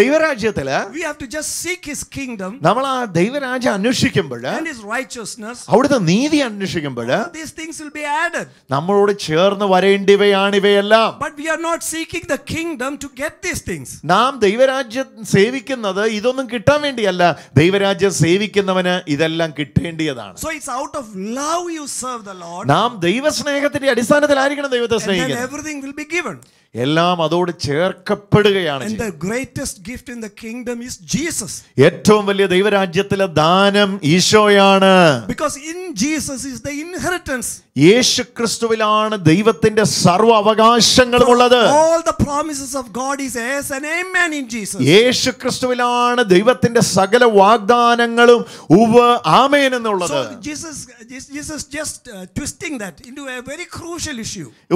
ദൈവരാജ്യത്തിൽ we have to just seek his kingdom നമ്മൾ ആ ദൈവരാജ്യം അന്വേഷിക്കുമ്പോൾ and his righteousness അവിടുത്തെ നീതി അന്വേഷിക്കുമ്പോൾ these things will be added നമ്മളോട് ചേർന്ന് വരേണ്ടിവയാണ് ഇവയെല്ലാം but we are not seeking the kingdom to get these things നാം ദൈവരാജ്യം സേവിക്കുന്നത് ഇതൊന്നും കിട്ടാൻ വേണ്ടിയല്ല ദൈവരാജ്യം സേവിക്കുന്നവന് ഇതെല്ലാം കിട്ടേണ്ടിയതാണ് so it's out of love you serve the lord നാം ദൈവസ്നേഹത്തിന്റെ അടിസ്ഥാനത്തിലായിരിക്കണം ദൈവത്തെ സ്നേഹിക്കുന്നത് everything will be given എല്ലാം അതോട് ചേർക്കപ്പെടുകയാണ് gift in the kingdom is Jesus ഏറ്റവും വലിയ ദൈവരാജ്യത്തിലെ ദാനം ഈശോയാണ് because in Jesus is the inheritance Yeshu ക്രിസ്തുവിലാണ് ദൈവത്തിന്റെ സർവ അവകാശങ്ങളും ഉള്ളത് യേശു ക്രിസ്തുവിലാണ് ദൈവത്തിന്റെ സകല വാഗ്ദാനങ്ങളും ഉവ ആമേൻ എന്നുള്ളത് uh,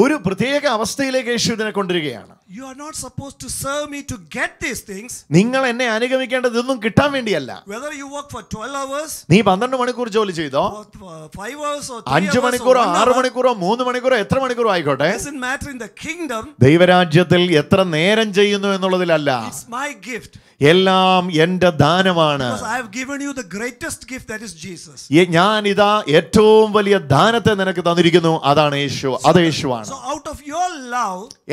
ഒരു പ്രത്യേക അവസ്ഥയിലേക്ക് യേശു ഇതിനെ കൊണ്ടുവരികയാണ് you are not suppose to serve me to get these things നിങ്ങൾ എന്നെ അനുഗമിക്കേണ്ടത് ഇതൊന്നും കിട്ടാൻ വേണ്ടിയല്ല whether you work for 12 hours നീ 12 മണിക്കൂർ ജോലി ചെയ്തോ 5 അവേഴ്സ് 5 മണിക്കൂർ ആറ് മണിക്കൂറോ മൂന്ന് മണിക്കൂറോ എത്ര മണിക്കൂറോ ആയിക്കോട്ടെ ദൈവരാജ്യത്തിൽ എത്ര നേരം ചെയ്യുന്നു എന്നുള്ളതിലല്ല എല്ലാം എൻ്റെ ദാനമാണ് ഞാൻ ഇതാ ഏറ്റവും വലിയ ദാനത്തെ നിനക്ക് തന്നിരിക്കുന്നു അതാണ് യേശു അത് യേശുവാണ്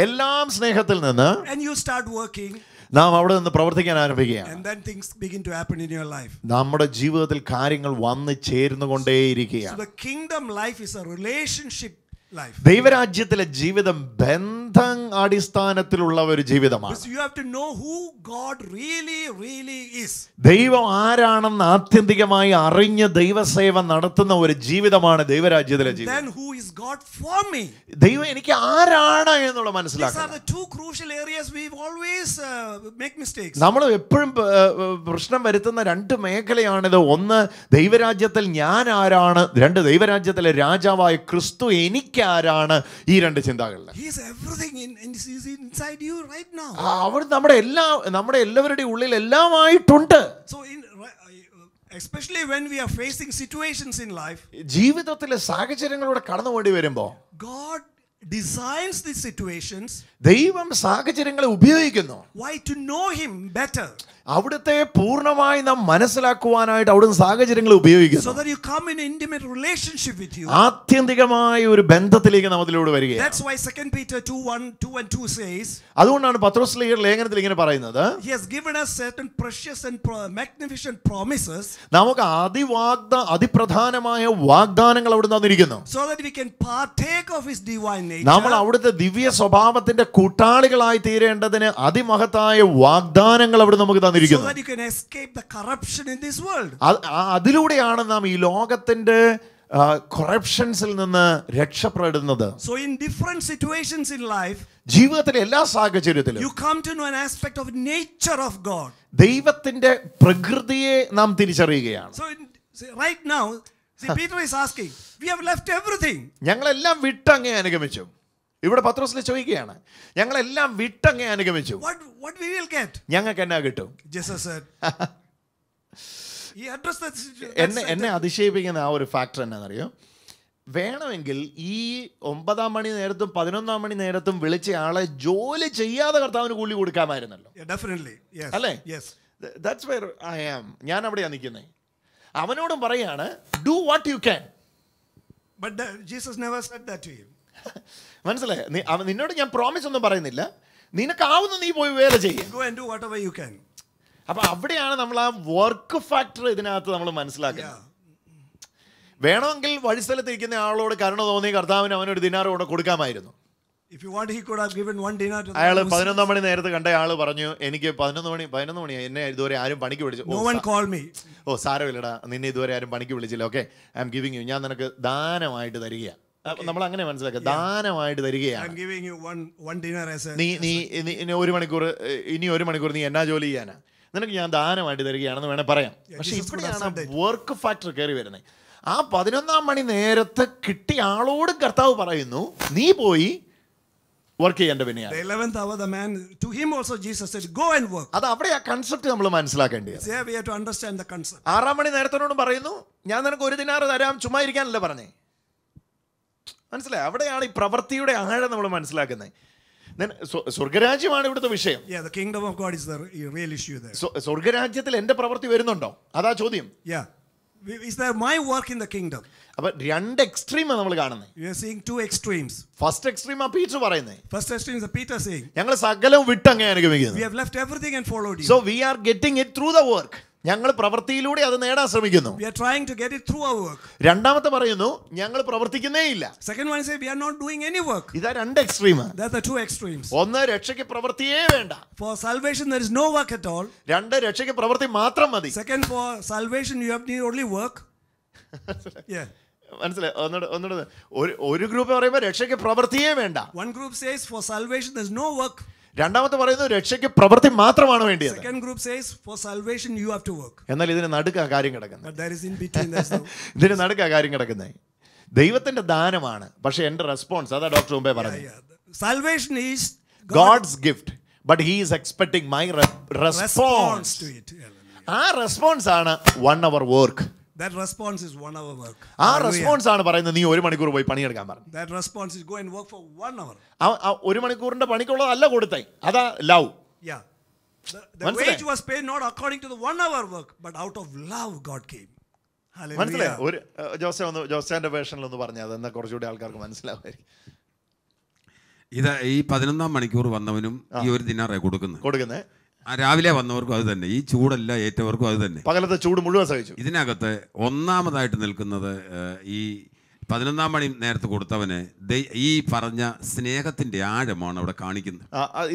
എല്ലാം സ്നേഹത്തിൽ നിന്ന് നാം അവിടെ നിന്ന് പ്രവർത്തിക്കാൻ ആരംഭിക്കുകയാണ് നമ്മുടെ ജീവിതത്തിൽ കാര്യങ്ങൾ വന്ന് ചേർന്നുകൊണ്ടേയിരിക്കുകയാണ് ദൈവരാജ്യത്തിലെ ജീവിതം ബന്ധം അടിസ്ഥാനത്തിലുള്ള ഒരു ജീവിതമാണ് ദൈവം ആരാണെന്ന് ആത്യന്തികമായി അറിഞ്ഞ് ദൈവസേവ നടത്തുന്ന ഒരു ജീവിതമാണ് ദൈവരാജ്യത്തിലെ ജീവിതം ദൈവം എനിക്ക് ആരാണ് എന്നുള്ള മനസ്സിലാക്കുക uh, നമ്മൾ എപ്പോഴും പ്രശ്നം വരുത്തുന്ന രണ്ട് മേഖലയാണിത് ഒന്ന് ദൈവരാജ്യത്തിൽ ഞാൻ ആരാണ് രണ്ട് ദൈവരാജ്യത്തിലെ രാജാവായ ക്രിസ്തു എനിക്ക് എനിക്ക് ആരാണ് ഈ രണ്ട് ചിന്താകളിൽ അവർ നമ്മുടെ എല്ലാ നമ്മുടെ എല്ലാവരുടെയും ഉള്ളിൽ എല്ലാമായിട്ടുണ്ട് uh, Especially when we are facing situations in life, in life ജീവിതത്തിലെ സാഹചര്യങ്ങളോട് കടന്നുപോയി വരുമ്പോൾ ഗോഡ് ഡിസൈൻസ് ദി സിറ്റുവേഷൻസ് ദൈവം സാഹചര്യങ്ങളെ ഉപയോഗിക്കുന്നു വൈ ടു നോ ഹിം അവിടുത്തെ പൂർണ്ണമായി നാം മനസ്സിലാക്കുവാനായിട്ട് അവിടുന്ന് സാഹചര്യങ്ങൾ ഉപയോഗിക്കുന്നു ആത്യന്തികമായ ഒരു ബന്ധത്തിലേക്ക് നാം അതിലൂടെ വരികയാണ് അതുകൊണ്ടാണ് പത്രോസ് ലേഖനത്തിൽ ഇങ്ങനെ പറയുന്നത് നമുക്ക് അതിവാഗ്ദ അതിപ്രധാനമായ വാഗ്ദാനങ്ങൾ അവിടെ തന്നിരിക്കുന്നു നമ്മൾ അവിടുത്തെ ദിവ്യ സ്വഭാവത്തിന്റെ കൂട്ടാളികളായി തീരേണ്ടതിന് അതിമഹത്തായ വാഗ്ദാനങ്ങൾ അവിടെ നമുക്ക് തന്നിരിക്കുന്നു വന്നിരിക്കുന്നു അതിലൂടെയാണ് നാം ഈ ലോകത്തിന്റെ കൊറപ്ഷൻസിൽ നിന്ന് രക്ഷപ്പെടുന്നത് so in different situations in life ജീവിതത്തിലെ എല്ലാ സാഹചര്യത്തിലും you come to know an aspect of nature of God ദൈവത്തിന്റെ പ്രകൃതിയെ നാം തിരിച്ചറിയുകയാണ് so right now Peter is asking we have left everything ഞങ്ങളെല്ലാം വിട്ട് അങ്ങേ അനുഗമിച്ചു ഇവിടെ പത്രോസിൽ ചോദിക്കുകയാണ് ഞങ്ങളെല്ലാം വിട്ടങ്ങ് അനുഗമിച്ചു ഞങ്ങൾക്ക് എന്നാ കിട്ടും എന്നെ എന്നെ അതിശയിപ്പിക്കുന്ന ആ ഒരു ഫാക്ടർ എന്നാണെന്നറിയോ വേണമെങ്കിൽ ഈ ഒമ്പതാം മണി നേരത്തും പതിനൊന്നാം മണി നേരത്തും വിളിച്ച ആളെ ജോലി ചെയ്യാതെ കർത്താവിന് കൂലി കൊടുക്കാമായിരുന്നല്ലോ അല്ലേ ദാറ്റ്സ് വെയർ ഐ ആം ഞാൻ അവിടെയാണ് നിൽക്കുന്നത് അവനോടും പറയാണ് do what you can but Jesus never said that to him മനസ്സിലായോ നിന്നോട് ഞാൻ പ്രോമിസ് ഒന്നും പറയുന്നില്ല നിനക്കാവുന്ന നീ പോയി വേല ചെയ്യും അപ്പൊ അവിടെയാണ് നമ്മൾ ആ വർക്ക് ഫാക്ടർ ഇതിനകത്ത് നമ്മൾ മനസ്സിലാക്കുക വേണമെങ്കിൽ വഴിസ്ഥലത്ത് ഇരിക്കുന്ന ആളോട് കരുണ തോന്നി കർത്താവിന് അവനൊരു ദിനാറ് കൂടെ കൊടുക്കാമായിരുന്നു അയാൾ പതിനൊന്ന് മണി നേരത്തെ കണ്ട ആള് പറഞ്ഞു എനിക്ക് പതിനൊന്ന് മണി പതിനൊന്ന് മണി എന്നെ ഇതുവരെ ആരും പണിക്ക് വിളിച്ചു ഓ സാരമില്ലടാ നിന്നെ ഇതുവരെ ആരും പണിക്ക് വിളിച്ചില്ല okay I am giving you ഞാൻ നിനക്ക് ദാനമായിട്ട് തരികയാണ് നമ്മൾ അങ്ങനെ മനസ്സിലാക്കുക ദാനമായിട്ട് തരികയാണ് ഒരു മണിക്കൂർ ഇനി ഒരു മണിക്കൂർ നീ എന്നാ ജോലി ചെയ്യാനാ നിനക്ക് ഞാൻ ദാനമായിട്ട് തരികയാണെന്ന് വേണേൽ പറയാം പക്ഷെ ഇപ്പോഴാണ് വർക്ക് ഫാക്ടർ കയറി വരുന്നത് ആ പതിനൊന്നാം മണി നേരത്തെ കിട്ടിയ ആളോട് കർത്താവ് പറയുന്നു നീ പോയി വർക്ക് ചെയ്യേണ്ട അത് അവിടെ ആ കൺസെപ്റ്റ് നമ്മൾ മനസ്സിലാക്കേണ്ടത് ആറാം മണി നേരത്തോടും പറയുന്നു ഞാൻ നിനക്ക് ഒരു ദിനാറ് തരാം ചുമ്മാ ഇരിക്കാനല്ലേ പറഞ്ഞേ മനസ്സിലായി അവിടെയാണ് ഈ പ്രവൃത്തിയുടെ ആഴം നമ്മൾ മനസ്സിലാക്കുന്നത് സ്വർഗരാജ്യമാണ് ഇവിടുത്തെ വിഷയം സ്വർഗരാജ്യത്തിൽ എന്റെ പ്രവൃത്തി വരുന്നുണ്ടോ അതാ ചോദ്യം is there my work in the kingdom അപ്പോൾ രണ്ട് എക്സ്ട്രീം നമ്മൾ കാണുന്നത് you are seeing two extremes first extreme ആ പീറ്റർ പറയുന്നത് first extreme is peter saying ഞങ്ങൾ സകലവും വിട്ട് അങ്ങേ അനുഗമിക്കുന്നു we have left everything and followed you so we are getting it through the work ഞങ്ങൾ പ്രവൃത്തിയിലൂടെ അത് നേടാൻ ശ്രമിക്കുന്നു we are trying to get it through our work രണ്ടാമത്തെ പറയുന്നു ഞങ്ങൾ പ്രവർത്തിക്കുന്നേ ഇല്ല second one we are not doing any work ഇതാ രണ്ട് എക്സ്ട്രീം that's two extremes ഒന്ന് രക്ഷയ്ക്ക് പ്രവൃത്തിയേ വേണ്ട for salvation there is no work at all രണ്ട് രക്ഷയ്ക്ക് പ്രവൃത്തി മാത്രം മതി second for salvation you have need only work yeah മനസ്സിലായി ഒന്നുകൂടെ ഒരു ഒരു ഗ്രൂപ്പ് പറയുമ്പോൾ രക്ഷയ്ക്ക് പ്രവൃത്തിയേ വേണ്ട one group says for salvation there no work രണ്ടാമത്തെ പറയുന്നു രക്ഷയ്ക്ക് പ്രവൃത്തി മാത്രമാണ് വേണ്ടിയത് second group says for salvation you have to work എന്നാൽ ഇതിന് നടുക്ക് ആ കാര്യം കിടക്കുന്നത് ഇതിന് നടുക്ക് ആ കാര്യം കിടക്കുന്നത് ദൈവത്തിന്റെ ദാനമാണ് പക്ഷെ എൻ്റെ റെസ്പോൺസ് അതാ ഡോക്ടർ മുമ്പേ പറഞ്ഞു salvation is God's gift but he is expecting my response ആ റെസ്പോൺസ് ആണ് one hour work That response is one hour work. ആ റെസ്പോൺസ് ആണ് പറയുന്നത് നീ ഒരു മണിക്കൂർ പോയി പണിയെടുക്കാൻ പറഞ്ഞു That response is go and work for one hour. ആ- ആ ഒരു മണിക്കൂറിന്റെ പണിക്കുള്ളതല്ല കൊടുത്തേ അതാ love Yeah. The, wage was paid not according to the one hour work, but out of love God came. മനസ്സിലായോ Hallelujah. ഒരു ഏഹ്, ജോസെ ഒന്ന് ജോസേന്റെ വേഷനിൽ ഒന്ന് പറഞ്ഞു അതെന്നാ കുറച്ചുകൂടി ആൾക്കാർക്ക് മനസ്സിലാവായിരിക്കും ഇത് ഈ പതിനൊന്നാം മണിക്കൂർ വന്നവനും ഈ ഒരു ദിനാറേ കൊടുക്കുന്നത് കൊടുക്കുന്നത് ആ രാവിലെ വന്നവർക്കും അത് തന്നെ ഈ ചൂടല്ല ഏറ്റവർക്കും അത് തന്നെ പകലത്തെ ചൂട് മുഴുവൻ സഹിച്ചു ഇതിനകത്ത് ഒന്നാമതായിട്ട് നിൽക്കുന്നത് ഈ പതിനൊന്നാം മണി നേരത്തെ കൊടുത്തവന് ഈ പറഞ്ഞ സ്നേഹത്തിന്റെ ആഴമാണ് അവിടെ കാണിക്കുന്നത്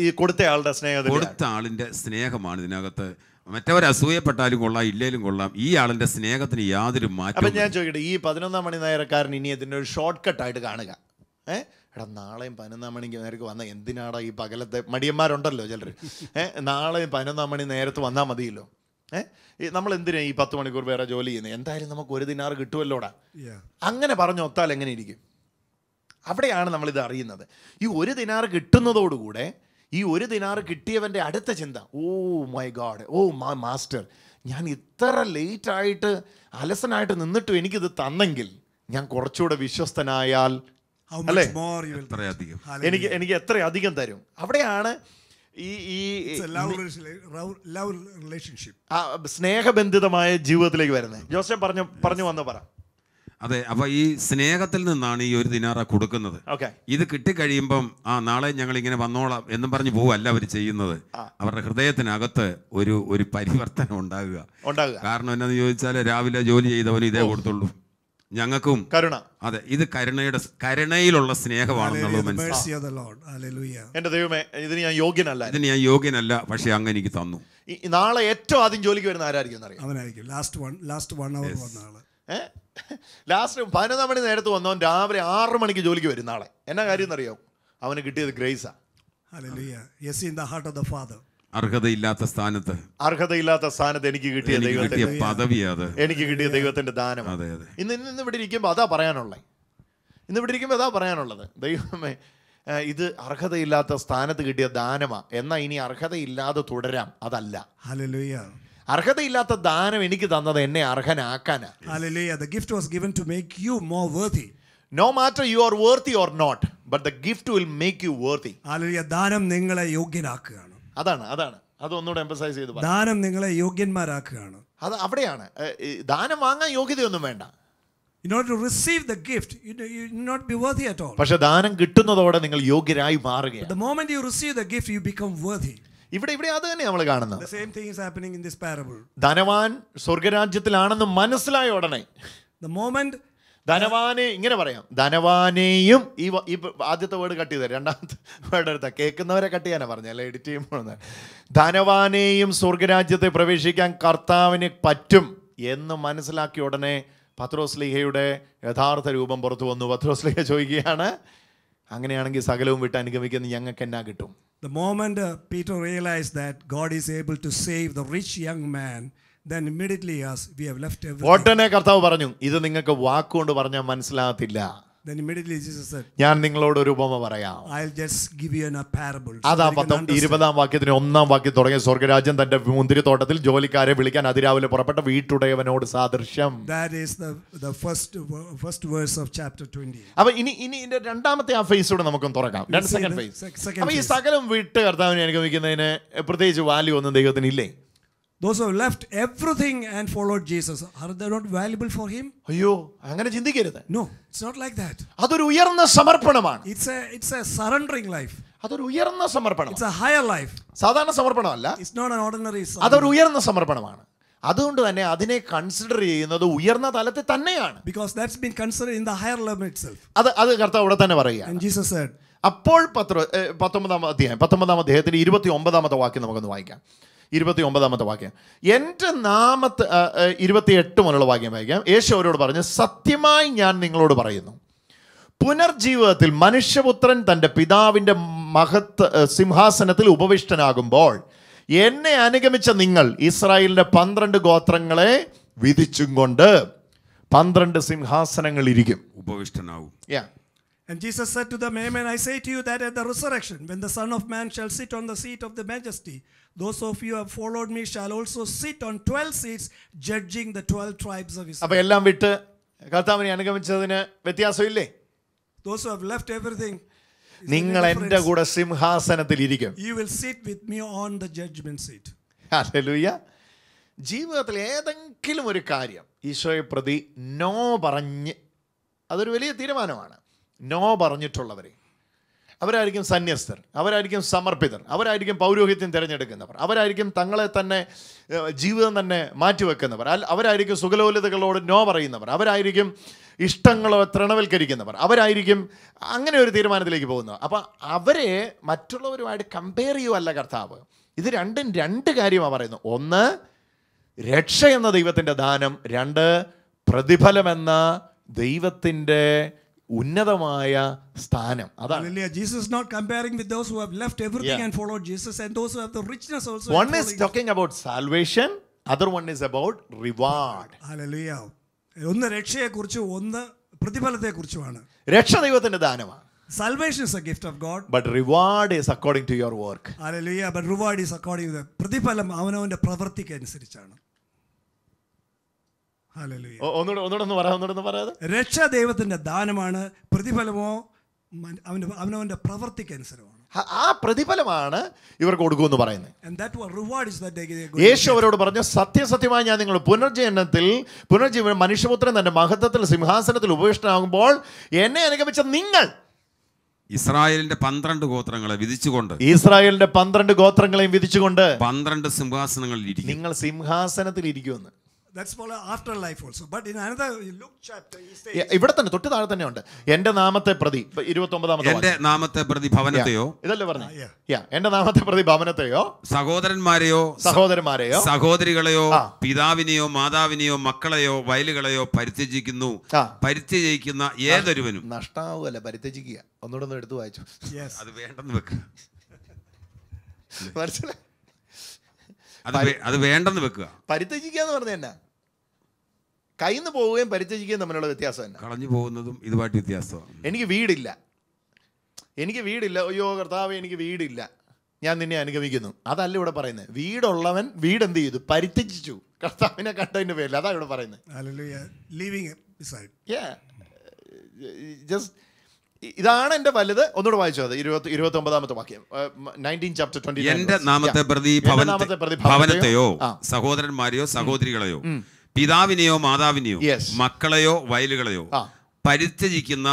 ഈ കൊടുത്ത ആളുടെ സ്നേഹം കൊടുത്ത ആളിന്റെ സ്നേഹമാണ് ഇതിനകത്ത് മറ്റവർ അസൂയപ്പെട്ടാലും കൊള്ളാം ഇല്ലേലും കൊള്ളാം ഈ ആളിന്റെ സ്നേഹത്തിന് യാതൊരു മാറ്റം ഞാൻ ചോദിക്കട്ടെ ഈ പതിനൊന്നാം മണി നേരക്കാരൻ ഇനി അതിന്റെ ഒരു ഷോർട്ട് കട്ട് ആയിട്ട് കാണുക ഏഹ് എടാ നാളെയും പതിനൊന്നാം മണിക്ക് നേരത്തെ വന്ന എന്തിനാടാ ഈ പകലത്തെ മടിയന്മാരുണ്ടല്ലോ ചിലർ ഏഹ് നാളെയും പതിനൊന്നാം മണി നേരത്ത് വന്നാൽ മതിയല്ലോ ഏഹ് നമ്മൾ എന്തിനാണ് ഈ പത്ത് മണിക്കൂർ വേറെ ജോലി ചെയ്യുന്നത് എന്തായാലും നമുക്ക് ഒരു ദിനാറ് കിട്ടുമല്ലോടാ അങ്ങനെ പറഞ്ഞു ഒത്താൽ എങ്ങനെ ഇരിക്കും അവിടെയാണ് നമ്മളിത് അറിയുന്നത് ഈ ഒരു ദിനാറ് കിട്ടുന്നതോടുകൂടെ ഈ ഒരു ദിനാറ് കിട്ടിയവൻ്റെ അടുത്ത ചിന്ത ഓ മൈ ഗാഡ് ഓ മാ മാസ്റ്റർ ഞാൻ ഇത്ര ലേറ്റായിട്ട് അലസനായിട്ട് നിന്നിട്ടും എനിക്കിത് തന്നെങ്കിൽ ഞാൻ കുറച്ചുകൂടെ വിശ്വസ്തനായാൽ എനിക്ക് എനിക്ക് എത്ര അധികം തരും അവിടെയാണ് ഈ ഈ സ്നേഹബന്ധിതമായ ജീവിതത്തിലേക്ക് വരുന്നത് ജോസഫ് പറഞ്ഞു പറഞ്ഞു വന്ന പറ അതെ അപ്പൊ ഈ സ്നേഹത്തിൽ നിന്നാണ് ഈ ഒരു ദിനാറ കൊടുക്കുന്നത് ഇത് കിട്ടിക്കഴിയുമ്പം ആ നാളെ ഞങ്ങൾ ഇങ്ങനെ വന്നോളാം എന്നും പറഞ്ഞു പോവല്ല അവർ ചെയ്യുന്നത് അവരുടെ ഹൃദയത്തിനകത്ത് ഒരു ഒരു പരിവർത്തനം ഉണ്ടാകുക കാരണം എന്നാന്ന് ചോദിച്ചാൽ രാവിലെ ജോലി ചെയ്തവന് ഇതേ കൊടുത്തുള്ളൂ ഞങ്ങൾക്കും കരുണ അതെ ഇത് കരുണയുടെ കരുണയിലുള്ള സ്നേഹമാണ് എന്റെ ദൈവമേ ഇതിന് ഞാൻ യോഗ്യനല്ല ഇതിന് ഞാൻ യോഗ്യനല്ല പക്ഷെ അങ്ങ് എനിക്ക് തന്നു നാളെ ഏറ്റവും ആദ്യം ജോലിക്ക് വരുന്ന ആരായിരിക്കും last one last one hour last പതിനൊന്നാം മണി നേരത്ത് വന്നവൻ രാവിലെ ആറ് മണിക്ക് ജോലിക്ക് വരും നാളെ എന്നാ കാര്യം എന്നറിയോ അവന് കിട്ടിയത് ഗ്രേസാ Hallelujah. Yes in the heart of the father അർഹതയില്ലാത്ത സ്ഥാനത്ത് അർഹതയില്ലാത്ത സ്ഥാനത്ത് എനിക്ക് കിട്ടിയ ദൈവത്തിന്റെ പദവി അത് എനിക്ക് കിട്ടിയ ദൈവത്തിന്റെ ദാനം അതെ അതെ ഇന്ന് ഇന്ന് ഇവിടെ ഇരിക്കുമ്പോൾ അതാ പറയാനുള്ളത് ഇന്ന് ഇവിടെ ഇരിക്കുമ്പോൾ അതാ പറയാനുള്ളത് ദൈവമേ ഇത് അർഹതയില്ലാത്ത സ്ഥാനത്ത് കിട്ടിയ ദാനമാ എന്നാ ഇനി അർഹതയില്ലാതെ തുടരാം അതല്ല അർഹതയില്ലാത്ത ദാനം എനിക്ക് തന്നത് എന്നെ അർഹനാക്കാനാ gift no matter you are worthy or not but the gift will make you worthy ദാനം നിങ്ങളെ യോഗ്യനാക്കുകയാണ് അതാണ് അതാണ് അതൊന്നുകൂടെ എംപസൈസ് ചെയ്ത് ദാനം നിങ്ങളെ യോഗ്യന്മാരാക്കുകയാണ് അത് അവിടെയാണ് ദാനം വാങ്ങാൻ യോഗ്യതയൊന്നും വേണ്ട In order to receive the gift, you do, you do not be worthy at all. പക്ഷെ ദാനം കിട്ടുന്നതോടെ നിങ്ങൾ യോഗ്യരായി മാറുകയാണ്. The moment you receive the gift, you become worthy. ഇവിടെ ഇവിടെ അത് തന്നെ നമ്മൾ കാണുന്നത്. The same thing is happening in this parable. ധനവാൻ സ്വർഗരാജ്യത്തിലാണെന്ന് മനസ്സിലായ ഉടനെ. The moment ധനവാനെ ഇങ്ങനെ പറയാം ധനവാനെയും ഈ ഈ ആദ്യത്തെ വേർഡ് കട്ട് ചെയ്തത് രണ്ടാമത്തെ വേർഡ് എടുത്താൽ കേൾക്കുന്നവരെ കട്ട് ചെയ്യാനാണ് പറഞ്ഞത് അല്ലെ എഡിറ്റ് ചെയ്യുമ്പോൾ ധനവാനെയും സ്വർഗരാജ്യത്തെ പ്രവേശിക്കാൻ കർത്താവിന് പറ്റും എന്ന് മനസ്സിലാക്കിയ ഉടനെ പത്രോസ് യഥാർത്ഥ രൂപം പുറത്തു വന്നു പത്രോസ് ചോദിക്കുകയാണ് അങ്ങനെയാണെങ്കിൽ സകലവും വിട്ട് അനുഗമിക്കുന്ന ഞങ്ങൾക്ക് എന്നാ കിട്ടും the moment Peter realise that God is able to save the rich young man then immediately he we have left everything. ഉടനെ കർത്താവ് പറഞ്ഞു ഇത് നിങ്ങൾക്ക് വാക്കുകൊണ്ട് പറഞ്ഞാൽ മനസ്സിലാകത്തില്ല Then immediately Jesus said, ഞാൻ നിങ്ങളോട് ഒരു ഉപമ പറയാം I'll just give you an parable. അതാ പത്തും ഇരുപതാം വാക്യത്തിന് ഒന്നാം വാക്യം തുടങ്ങിയ സ്വർഗരാജ്യം തന്റെ മുന്തിരിത്തോട്ടത്തിൽ ജോലിക്കാരെ വിളിക്കാൻ അതിരാവിലെ പുറപ്പെട്ട വീട്ടുടയവനോട് സാദൃശ്യം That is the, the first, first verse of chapter 20. അപ്പൊ ഇനി ഇനി ഇതിന്റെ രണ്ടാമത്തെ ആ ഫേസ് ഫേസോട് നമുക്കൊന്ന് തുറക്കാം രണ്ട് സെക്കൻഡ് ഫേസ് അപ്പൊ ഈ സകലം വിട്ട് കർത്താവിനെ അനുഗമിക്കുന്നതിന് പ്രത്യേകിച്ച് വാല്യൂ ഒന്നും ദൈവത്തിന് ഇല്ലേ അയ്യോ അങ്ങനെ ചിന്തിക്കരുത് നോ ഇറ്റ്സ് അതൊരു ഉയർന്ന സമർപ്പണമാണ് സറണ്ടറിംഗ് ലൈഫ് അതൊരു ഉയർന്ന സമർപ്പണം ഹയർ ലൈഫ് സാധാരണ സമർപ്പണമല്ല അതൊരു ഉയർന്ന സമർപ്പണമാണ് അതുകൊണ്ട് തന്നെ അതിനെ കൺസിഡർ ചെയ്യുന്നത് ഉയർന്ന തലത്തിൽ തന്നെയാണ് because that's in the higher അത് അത് കർത്താവ് അവിടെ തന്നെ പറയുക ജീസസ് അപ്പോൾ പത്ര പത്തൊമ്പതാം അധ്യായം പത്തൊമ്പതാം അധ്യായത്തിൽ ഇരുപത്തി ഒമ്പതാമത്തെ വാക്യം നമുക്കൊന്ന് വായിക്കാം ഇരുപത്തി ഒമ്പതാമത്തെ വാക്യം എൻ്റെ നാമത്ത് ഇരുപത്തി എട്ട് മുതലുള്ള വാക്യം വായിക്കാം യേശു അവരോട് പറഞ്ഞു സത്യമായി ഞാൻ നിങ്ങളോട് പറയുന്നു പുനർജീവിതത്തിൽ മനുഷ്യപുത്രൻ തൻ്റെ പിതാവിൻ്റെ മഹത്ത് സിംഹാസനത്തിൽ ഉപവിഷ്ടനാകുമ്പോൾ എന്നെ അനുഗമിച്ച നിങ്ങൾ ഇസ്രായേലിൻ്റെ പന്ത്രണ്ട് ഗോത്രങ്ങളെ വിധിച്ചും കൊണ്ട് പന്ത്രണ്ട് സിംഹാസനങ്ങൾ ഇരിക്കും ഉപവിഷ്ടനാകും And Jesus said to them, Amen, I say to you that at the resurrection, when the Son of Man shall sit on the seat of the majesty those of you who have followed me shall also sit on 12 seats judging the 12 tribes of Israel. അപ്പോൾ എല്ലാം വിട്ട് കർത്താവിനെ അനുഗമിച്ചതിനെ വ്യത്യാസമില്ലേ? Those who have left everything നിങ്ങൾ എൻ്റെ കൂടെ സിംഹാസനത്തിൽ ഇരിക്കും. You will sit with me on the judgment seat. Hallelujah. ജീവിതത്തിൽ ഏതെങ്കിലും ഒരു കാര്യം ഈശോയെ പ്രതി നോ പറഞ്ഞ് അതൊരു വലിയ തീരുമാനമാണ് നോ പറഞ്ഞിട്ടുള്ളവരെ അവരായിരിക്കും സന്യസ്തർ അവരായിരിക്കും സമർപ്പിതർ അവരായിരിക്കും പൗരോഹിത്യം തിരഞ്ഞെടുക്കുന്നവർ അവരായിരിക്കും തങ്ങളെ തന്നെ ജീവിതം തന്നെ മാറ്റിവെക്കുന്നവർ അവരായിരിക്കും സുഖലോലതകളോട് നോ പറയുന്നവർ അവരായിരിക്കും ഇഷ്ടങ്ങളോ തൃണവൽക്കരിക്കുന്നവർ അവരായിരിക്കും അങ്ങനെ ഒരു തീരുമാനത്തിലേക്ക് പോകുന്നത് അപ്പോൾ അവരെ മറ്റുള്ളവരുമായിട്ട് കമ്പയർ ചെയ്യുമല്ല കർത്താവ് ഇത് രണ്ടും രണ്ട് കാര്യമാണ് പറയുന്നത് ഒന്ന് രക്ഷ എന്ന ദൈവത്തിൻ്റെ ദാനം രണ്ട് പ്രതിഫലമെന്ന ദൈവത്തിൻ്റെ ഉന്നതമായ സ്ഥാനം അതാണ് Hallelujah. Jesus is not comparing with those who have left everything Yeah. and followed Jesus and those who have the richness also. and one is following- talking about salvation other one is about reward Hallelujah. ഒന്ന് രക്ഷയെക്കുറിച്ച് ഒന്ന് പ്രതിഫലത്തെക്കുറിച്ചുമാണ് രക്ഷ ദൈവത്തിന്റെ ദാനമാണ് salvation is a gift of God but reward is according to your work Hallelujah. But reward is according to the പ്രതിഫലം അവനവന്റെ പ്രവൃത്തിക്ക് അനുസരിച്ചാണ് രക്ഷ ദൈവത്തിന്റെ ദാനമാണ് പ്രതിഫലമോ അവന് അവനവന്റെ അനുസരമാണ് ആ പ്രതിഫലമാണ് ഇവർ കൊടുക്കുമെന്ന് പറയുന്നത് യേശു അവരോട് പറഞ്ഞു സത്യസത്യമായി ഞാൻ നിങ്ങൾ പുനർജീവനത്തിൽ പുനർജീവൻ മനുഷ്യപുത്രൻ തന്റെ മഹത്വത്തിൽ സിംഹാസനത്തിൽ ഉപവിഷ്ടനാകുമ്പോൾ എന്നെ അനുഗമിച്ച നിങ്ങൾ ഇസ്രായേലിന്റെ പന്ത്രണ്ട് ഗോത്രങ്ങളെ വിധിച്ചുകൊണ്ട് ഇസ്രായേലിന്റെ പന്ത്രണ്ട് ഗോത്രങ്ങളെയും വിധിച്ചുകൊണ്ട് പന്ത്രണ്ട് സിംഹാസനങ്ങളിൽ ഇരിക്കും നിങ്ങൾ സിംഹാസനത്തിൽ ഇരിക്കുമെന്ന് ഇവിടെ തന്നെ തൊട്ട് താഴെ തന്നെ ഉണ്ട് എന്റെ നാമത്തെ പ്രതി ഇരുപത്തൊമ്പതാമത്തെ എന്റെ നാമത്തെ പ്രതി ഭവനത്തെയോ ഇതല്ലേ പറഞ്ഞു എന്റെ നാമത്തെ പ്രതി ഭവനത്തെയോ സഹോദരന്മാരെയോ സഹോദരന്മാരെയോ സഹോദരികളെയോ പിതാവിനെയോ മാതാവിനെയോ മക്കളെയോ വയലുകളെയോ പരിത്യജിക്കുന്നു പരിത്യജിക്കുന്ന ഏതൊരുവനും നഷ്ടാവുമല്ല പരിത്യജിക്കുക ഒന്നുകൂടെ ഒന്ന് എടുത്തു വായിച്ചു അത് വേണ്ടെന്ന് വെക്ക മനസ്സിലായി അത് അത് വേണ്ടെന്ന് വെക്കുക പരിത്യജിക്കുക എന്ന് പറഞ്ഞ എന്നാ കയ്യിൽ നിന്ന് പോവുകയും പരിത്യജിക്കുകയും തമ്മിലുള്ള വ്യത്യാസം തന്നെ കളഞ്ഞു പോകുന്നതും ഇതുമായിട്ട് വ്യത്യാസമാണ് എനിക്ക് വീടില്ല എനിക്ക് വീടില്ല അയ്യോ കർത്താവ് എനിക്ക് വീടില്ല ഞാൻ നിന്നെ അനുഗമിക്കുന്നു അതല്ല ഇവിടെ പറയുന്നത് വീടുള്ളവൻ വീട് എന്ത് ചെയ്തു പരിത്യജിച്ചു കർത്താവിനെ കണ്ടതിൻ്റെ പേരിൽ അതാ ഇവിടെ പറയുന്നത് Hallelujah. Leaving it beside. yeah uh, just ഇതാണ് എന്റെ വലുത് ഒന്നുകൂടെ വായിച്ചോ അത് ഇരുപത്തി ഇരുപത്തി ഒമ്പതാമത്തെ വാക്യം ചാപ്റ്റർ എന്റെ നാമത്തെ പ്രതി ഭവനത്തെയോ സഹോദരന്മാരെയോ സഹോദരികളെയോ പിതാവിനെയോ മാതാവിനെയോ മക്കളെയോ വയലുകളെയോ പരിത്യജിക്കുന്ന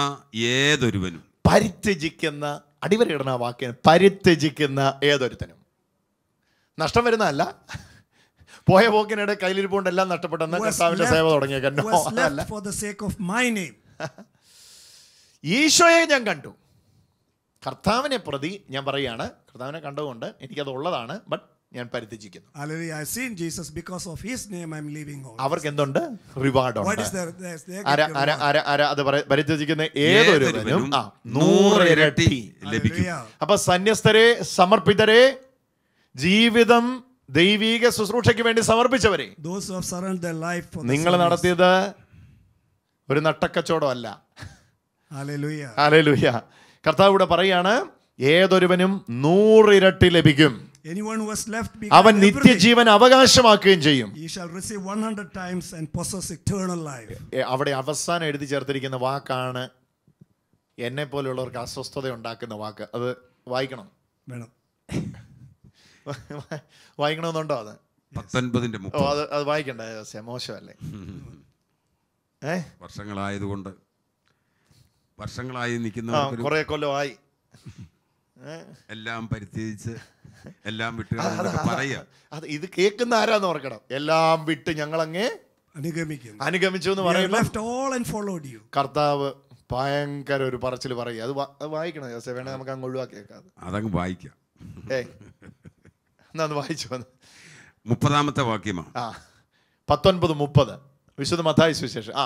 ഏതൊരുവനും പരിത്യജിക്കുന്ന അടിവരയിടുന്ന വാക്യം പരിത്യജിക്കുന്ന ഏതൊരുത്തനും നഷ്ടം വരുന്നതല്ല പോയ പോക്കിനിടെ കയ്യിലിരിപ്പുകൊണ്ട് എല്ലാം നഷ്ടപ്പെട്ടെന്ന് കർത്താവിന്റെ സേവ തുടങ്ങിയ ഈശോയെ ഞാൻ കണ്ടു കർത്താവിനെ പ്രതി ഞാൻ പറയുകയാണ് കർത്താവിനെ കണ്ടതുകൊണ്ട് എനിക്കത് ഉള്ളതാണ് ബട്ട് ഞാൻ പരിത്യജിക്കുന്നു അവർക്ക് എന്തുണ്ട് റിവാർഡ് പരിത്യജിക്കുന്ന ഏതൊരുവനും ലഭിക്കും അപ്പൊ സന്യസ്തരെ സമർപ്പിതരെ ജീവിതം ദൈവീക ശുശ്രൂഷയ്ക്ക് വേണ്ടി സമർപ്പിച്ചവരെ നിങ്ങൾ നടത്തിയത് ഒരു നട്ടക്കച്ചവടമല്ല കർത്താവ് ഇവിടെ പറയാണ് ഏതൊരുവനും നൂറിരട്ടി ലഭിക്കും അവൻ നിത്യജീവൻ അവകാശമാക്കുകയും ചെയ്യും അവിടെ അവസാനം എഴുതി ചേർത്തിരിക്കുന്ന വാക്കാണ് എന്നെ പോലുള്ളവർക്ക് അസ്വസ്ഥത ഉണ്ടാക്കുന്ന വാക്ക് അത് വായിക്കണം വേണം വായിക്കണമെന്നുണ്ടോ അത് പത്തൊൻപതിന്റെ അത് വായിക്കണ്ടേ മോശമല്ലേ ഏ വർഷങ്ങളായതുകൊണ്ട് വർഷങ്ങളായി നിൽക്കുന്ന കുറെ കൊല്ലമായി എല്ലാം പരിത്യജിച്ച് എല്ലാം വിട്ട് പറയാ അത് ഇത് കേൾക്കുന്ന ആരാന്ന് ഓർക്കണം എല്ലാം വിട്ട് ഞങ്ങൾ അങ്ങേ അനുഗമിക്കുന്നു അനുഗമിച്ചു എന്ന് പറയുമ്പോൾ കർത്താവ് ഭയങ്കര ഒരു പറച്ചിൽ പറയുക അത് വായിക്കണം ജോസെ വേണേ നമുക്ക് അങ്ങ് ഒഴിവാക്കി കേൾക്കാം അതങ്ങ് വായിക്കാം ഏ എന്നാ അത് വായിച്ചു വന്ന് മുപ്പതാമത്തെ വാക്യമാണ് ആ പത്തൊൻപത് മുപ്പത് വിശുദ്ധ മത്തായ സുവിശേഷം ആ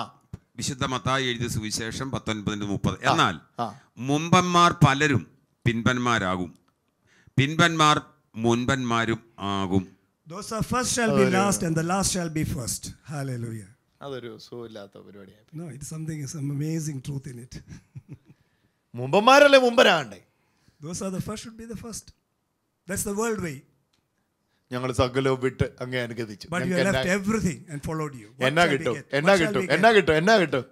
വിശുദ്ധ മത്തായി എഴുതിയ സുവിശേഷം പത്തൊൻപതിൻ്റെ മുപ്പത് എന്നാൽ മുമ്പന്മാർ പലരും പിൻപന്മാരാകും പിൻപന്മാർ മുൻപന്മാരും ആകും Those are first shall be last and the last shall be first. Hallelujah. അതൊരു സുഖമില്ലാത്ത പരിപാടിയാണ് No, it's something is some amazing truth in it. മുമ്പന്മാരല്ലേ മുമ്പരാണ്ടേ Those are the first should be the first. That's the world way. ഞങ്ങൾ സകലവും വിട്ട് അങ്ങ് അനുഗതിച്ചു എന്നാ കിട്ടും എന്നാ കിട്ടും എന്നാ കിട്ടും എന്നാ കിട്ടും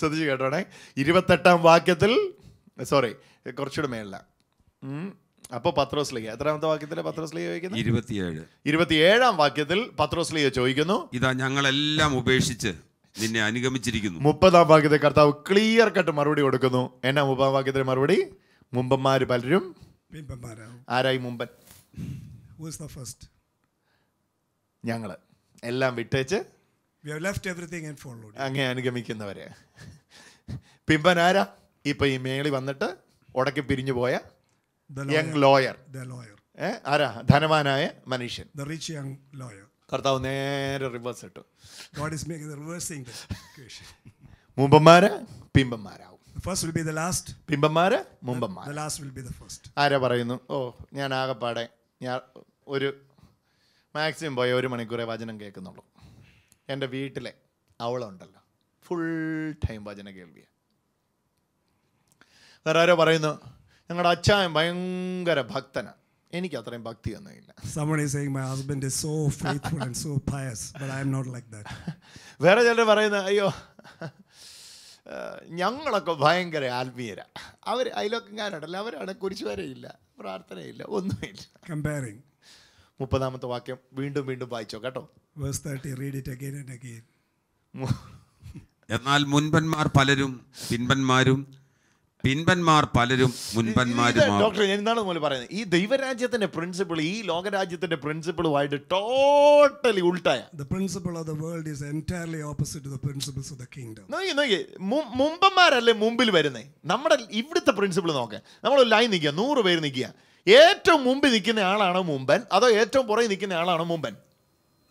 ശ്രദ്ധിച്ചു കേട്ടോണേ ഇരുപത്തെട്ടാം വാക്യത്തിൽ സോറി കുറച്ചുകൂടെ മേലല്ല അപ്പോൾ പത്രോസ്ലിയ എത്രാമത്തെ വാക്യത്തിൽ പത്രോസ്ലിയ ചോദിക്കുന്നു ഇരുപത്തിയേഴ് ഇരുപത്തിയേഴാം വാക്യത്തിൽ പത്രോസ്ലിയ ചോദിക്കുന്നു ഇതാ ഞങ്ങളെല്ലാം ഉപേക്ഷിച്ച് നിന്നെ അനുഗമിച്ചിരിക്കുന്നു മുപ്പതാം വാക്യത്തെ കർത്താവ് ക്ലിയർ കട്ട് മറുപടി കൊടുക്കുന്നു എന്നാ മുപ്പതാം വാക്യത്തിൽ മറുപടി മുമ്പന്മാര് പലരും ആരായി മുമ്പൻ ഫസ്റ്റ് ഞങ്ങൾ എല്ലാം വിട്ടേച്ച് അങ്ങനെ അനുഗമിക്കുന്നവരെ പിമ്പൻ ആരാ ഇപ്പൊ ഈ മേളി വന്നിട്ട് ഉടക്കി പിരിഞ്ഞു പോയ യങ് ലോയർ ലോയർ ആരാ ധനവാനായ മനുഷ്യൻ ദ റിച്ച് യങ് ലോയർ കർത്താവ് നേരെ റിവേഴ്സ് ഇട്ടു ഈസ് ദ മുമ്പന്മാരാ പിമ്പന്മാരാ first will be the last ബിംബന്മാര് മുമ്പന്മാർ the last will be the first ആരാ പറയുന്നു ഓ ഞാൻ ആകെപ്പാടെ ഞാൻ ഒരു മാക്സിമം പോയ ഒരു മണിക്കൂറേ വചനം കേൾക്കുന്നുള്ളൂ എൻ്റെ വീട്ടിലെ അവളുണ്ടല്ലോ ഫുൾ ടൈം വചന കേൾവിയ വേറെ ആരോ പറയുന്നു ഞങ്ങളുടെ അച്ഛൻ ഭയങ്കര ഭക്തനാണ് എനിക്ക് അത്രയും ഭക്തിയൊന്നുമില്ല someone is saying my husband is so faithful and so pious but i am not like that വേറെ ചിലർ പറയുന്നു അയ്യോ ഞങ്ങളൊക്കെ ഭയങ്കര ആത്മീയര അവർ അയലോക്കങ്ങാരുണ്ടല്ല അവരാണ് കുരിശുവരയില്ല പ്രാർത്ഥനയില്ല ഒന്നുമില്ല കമ്പയറിങ് മുപ്പതാമത്തെ വാക്യം വീണ്ടും വീണ്ടും വായിച്ചോ കേട്ടോ എന്നാൽ മുൻപന്മാർ പലരും പിൻപന്മാരും പിൻപന്മാർ പലരും മുൻപന്മാരും ഡോക്ടർ ഞാൻ എന്താണ് പോലെ പറയുന്നത് ഈ ദൈവരാജ്യത്തിന്റെ പ്രിൻസിപ്പിൾ ഈ ലോകരാജ്യത്തിന്റെ പ്രിൻസിപ്പിളുമായിട്ട് ടോട്ടലി ഉൾട്ടായ the principle of the world is entirely opposite to the principles of the kingdom നോക്കി നോക്കി മുമ്പന്മാരല്ലേ മുൻപിൽ വരുന്നേ നമ്മുടെ ഇവിടുത്തെ പ്രിൻസിപ്പിൾ നോക്ക് നമ്മൾ ഒരു ലൈൻ നിൽക്കുക നൂറ് പേര് നിൽക്കുക ഏറ്റവും മുമ്പിൽ നിൽക്കുന്ന ആളാണോ മുമ്പൻ അതോ ഏറ്റവും പുറകിൽ നിൽക്കുന്ന ആളാണോ മുമ്പൻ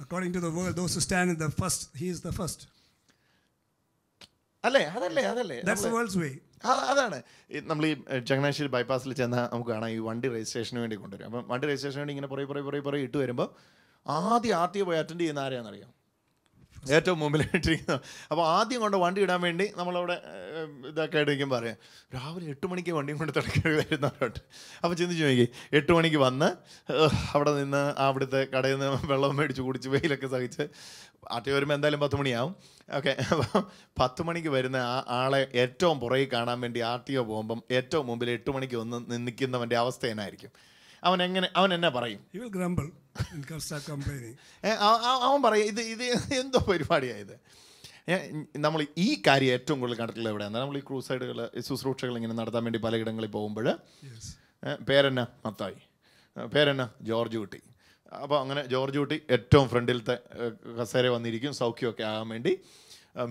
according to the world those who stand in the first he is the first അല്ലേ അതല്ലേ അതല്ലേ ദാറ്റ്സ് the വേൾഡ്സ് വേ അതാണ് നമ്മൾ ഈ ചങ്ങനാശ്ശേരി ബൈപ്പാസിൽ ചെന്നാൽ നമുക്ക് കാണാം ഈ വണ്ടി രജിസ്ട്രേഷന് വേണ്ടി കൊണ്ടുവരും അപ്പം വണ്ടി രജിസ്ട്രേഷന് വേണ്ടി ഇങ്ങനെ പുറകെ പുറകെ പുറകെ പുറകെ ഇട്ട് വരുമ്പോൾ ആദ്യം ആർ ടി ഒ പോയി അറ്റൻഡ് ചെയ്യുന്ന ആരെയാണെന്നറിയാം ഏറ്റവും മുമ്പിലിട്ടിരിക്കുന്നത് അപ്പോൾ ആദ്യം കൊണ്ട് വണ്ടി ഇടാൻ വേണ്ടി നമ്മളവിടെ ഇതൊക്കെ ആയിട്ടിരിക്കും പറയാം രാവിലെ എട്ട് മണിക്ക് വണ്ടിയും കൊണ്ട് തുടക്കി വരുന്നവരോട്ട് അപ്പോൾ ചിന്തിച്ച് നോക്കി എട്ട് മണിക്ക് വന്ന് അവിടെ നിന്ന് അവിടുത്തെ കടയിൽ നിന്ന് വെള്ളം മേടിച്ച് കുടിച്ച് വെയിലൊക്കെ സഹിച്ച് ആട്ടി വരുമ്പോൾ എന്തായാലും പത്ത് മണിയാവും ഓക്കെ അപ്പം പത്ത് മണിക്ക് വരുന്ന ആ ആളെ ഏറ്റവും പുറകിൽ കാണാൻ വേണ്ടി ആർ ടി ഒ പോകുമ്പം ഏറ്റവും മുമ്പിൽ എട്ട് മണിക്ക് ഒന്ന് നിൽക്കുന്നവൻ്റെ അവസ്ഥ എന്നായിരിക്കും അവൻ എങ്ങനെ അവൻ എന്നെ പറയും അവൻ പറയും ഇത് ഇത് എന്തോ പരിപാടിയായത് നമ്മൾ ഈ കാര്യം ഏറ്റവും കൂടുതൽ കണ്ടിട്ടുള്ള എവിടെയാണ് നമ്മൾ ഈ ക്രൂസൈഡുകൾ ശുശ്രൂഷകൾ ഇങ്ങനെ നടത്താൻ വേണ്ടി പലയിടങ്ങളിൽ പോകുമ്പോൾ പേരെന്ന മത്തായി പേരെന്ന ജോർജ് കുട്ടി അപ്പോൾ അങ്ങനെ ജോർജ് കുട്ടി ഏറ്റവും ഫ്രണ്ടിലത്തെ കസേര വന്നിരിക്കും സൗഖ്യമൊക്കെ ആകാൻ വേണ്ടി